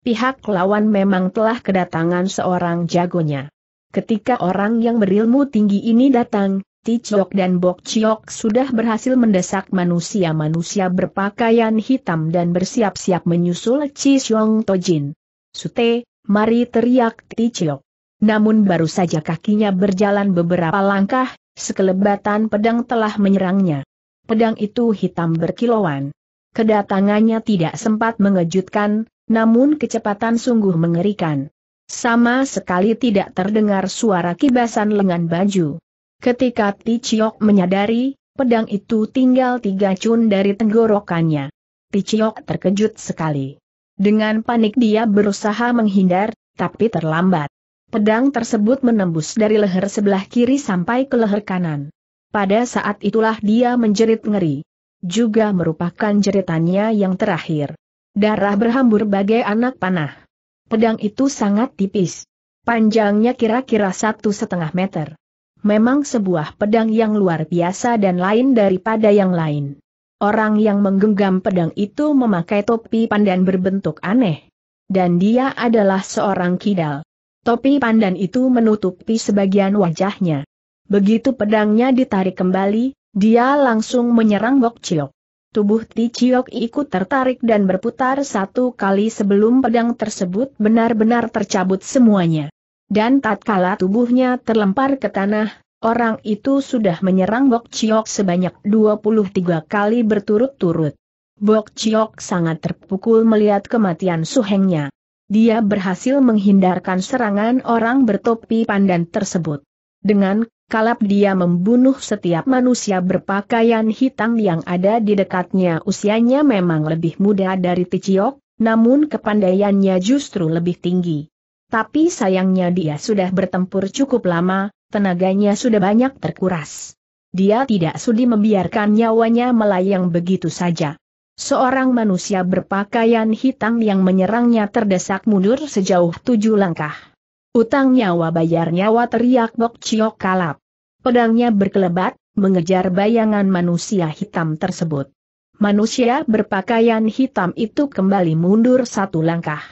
Pihak lawan memang telah kedatangan seorang jagonya. Ketika orang yang berilmu tinggi ini datang, Ticiok dan Bok Chiok sudah berhasil mendesak manusia-manusia berpakaian hitam dan bersiap-siap menyusul Chi Xiong Tojin. Sute, mari teriak Ticiok. Namun baru saja kakinya berjalan beberapa langkah, sekelebatan pedang telah menyerangnya. Pedang itu hitam berkilauan. Kedatangannya tidak sempat mengejutkan, namun kecepatan sungguh mengerikan. Sama sekali tidak terdengar suara kibasan lengan baju. Ketika Ticiok menyadari, pedang itu tinggal tiga cun dari tenggorokannya. Ticiok terkejut sekali. Dengan panik dia berusaha menghindar, tapi terlambat. Pedang tersebut menembus dari leher sebelah kiri sampai ke leher kanan. Pada saat itulah dia menjerit ngeri. Juga merupakan jeritannya yang terakhir. Darah berhambur bagai anak panah. Pedang itu sangat tipis. Panjangnya kira-kira satu setengah meter. Memang sebuah pedang yang luar biasa dan lain daripada yang lain. Orang yang menggenggam pedang itu memakai topi pandan berbentuk aneh. Dan dia adalah seorang kidal. Topi pandan itu menutupi sebagian wajahnya. Begitu pedangnya ditarik kembali, dia langsung menyerang Bok Ciok. Tubuh Ti Chiok ikut tertarik dan berputar satu kali sebelum pedang tersebut benar-benar tercabut semuanya. Dan tatkala tubuhnya terlempar ke tanah, orang itu sudah menyerang Bok Chiok sebanyak 23 kali berturut-turut. Bok Chiok sangat terpukul melihat kematian suhengnya. Dia berhasil menghindarkan serangan orang bertopi pandan tersebut. Dengan kalap dia membunuh setiap manusia berpakaian hitam yang ada di dekatnya usianya memang lebih muda dari Ticiok, namun kepandaiannya justru lebih tinggi. Tapi sayangnya dia sudah bertempur cukup lama, tenaganya sudah banyak terkuras. Dia tidak sudi membiarkan nyawanya melayang begitu saja. Seorang manusia berpakaian hitam yang menyerangnya terdesak mundur sejauh tujuh langkah. Utang nyawa bayar nyawa teriak Bok Chiok kalap. Pedangnya berkelebat, mengejar bayangan manusia hitam tersebut. Manusia berpakaian hitam itu kembali mundur satu langkah.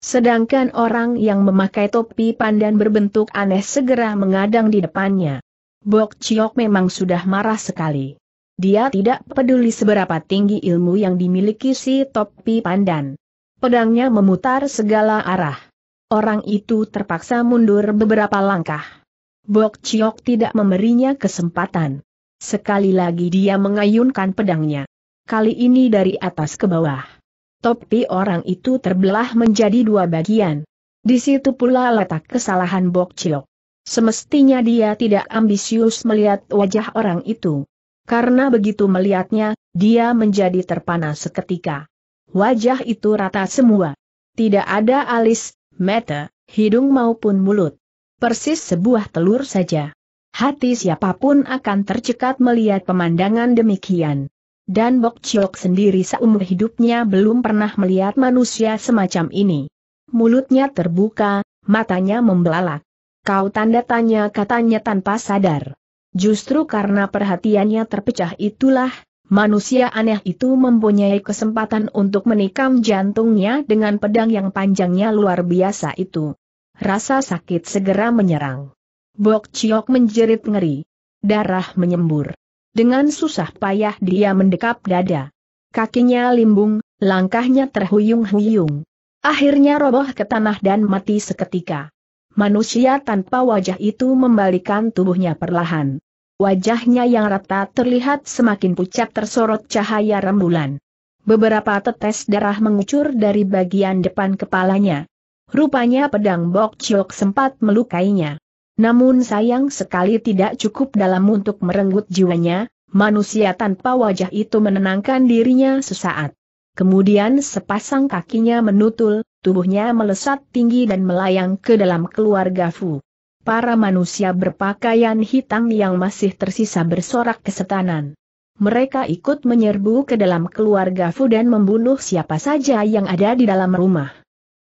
Sedangkan orang yang memakai topi pandan berbentuk aneh segera mengadang di depannya. Bok Chiok memang sudah marah sekali. Dia tidak peduli seberapa tinggi ilmu yang dimiliki si topi pandan. Pedangnya memutar segala arah orang itu terpaksa mundur beberapa langkah. Bok Chiok tidak memberinya kesempatan. Sekali lagi dia mengayunkan pedangnya. Kali ini dari atas ke bawah. Topi orang itu terbelah menjadi dua bagian. Di situ pula letak kesalahan Bok Chiok. Semestinya dia tidak ambisius melihat wajah orang itu. Karena begitu melihatnya, dia menjadi terpana seketika. Wajah itu rata semua. Tidak ada alis, mata, hidung maupun mulut. Persis sebuah telur saja. Hati siapapun akan tercekat melihat pemandangan demikian. Dan Bok Chok sendiri seumur hidupnya belum pernah melihat manusia semacam ini. Mulutnya terbuka, matanya membelalak. Kau tanda tanya katanya tanpa sadar. Justru karena perhatiannya terpecah itulah, Manusia aneh itu mempunyai kesempatan untuk menikam jantungnya dengan pedang yang panjangnya luar biasa itu. Rasa sakit segera menyerang. Bok Chiok menjerit ngeri. Darah menyembur. Dengan susah payah dia mendekap dada. Kakinya limbung, langkahnya terhuyung-huyung. Akhirnya roboh ke tanah dan mati seketika. Manusia tanpa wajah itu membalikan tubuhnya perlahan. Wajahnya yang rata terlihat semakin pucat tersorot cahaya rembulan. Beberapa tetes darah mengucur dari bagian depan kepalanya. Rupanya pedang Bok Chiok sempat melukainya. Namun sayang sekali tidak cukup dalam untuk merenggut jiwanya, manusia tanpa wajah itu menenangkan dirinya sesaat. Kemudian sepasang kakinya menutul, tubuhnya melesat tinggi dan melayang ke dalam keluarga Fu para manusia berpakaian hitam yang masih tersisa bersorak kesetanan. Mereka ikut menyerbu ke dalam keluarga Fu dan membunuh siapa saja yang ada di dalam rumah.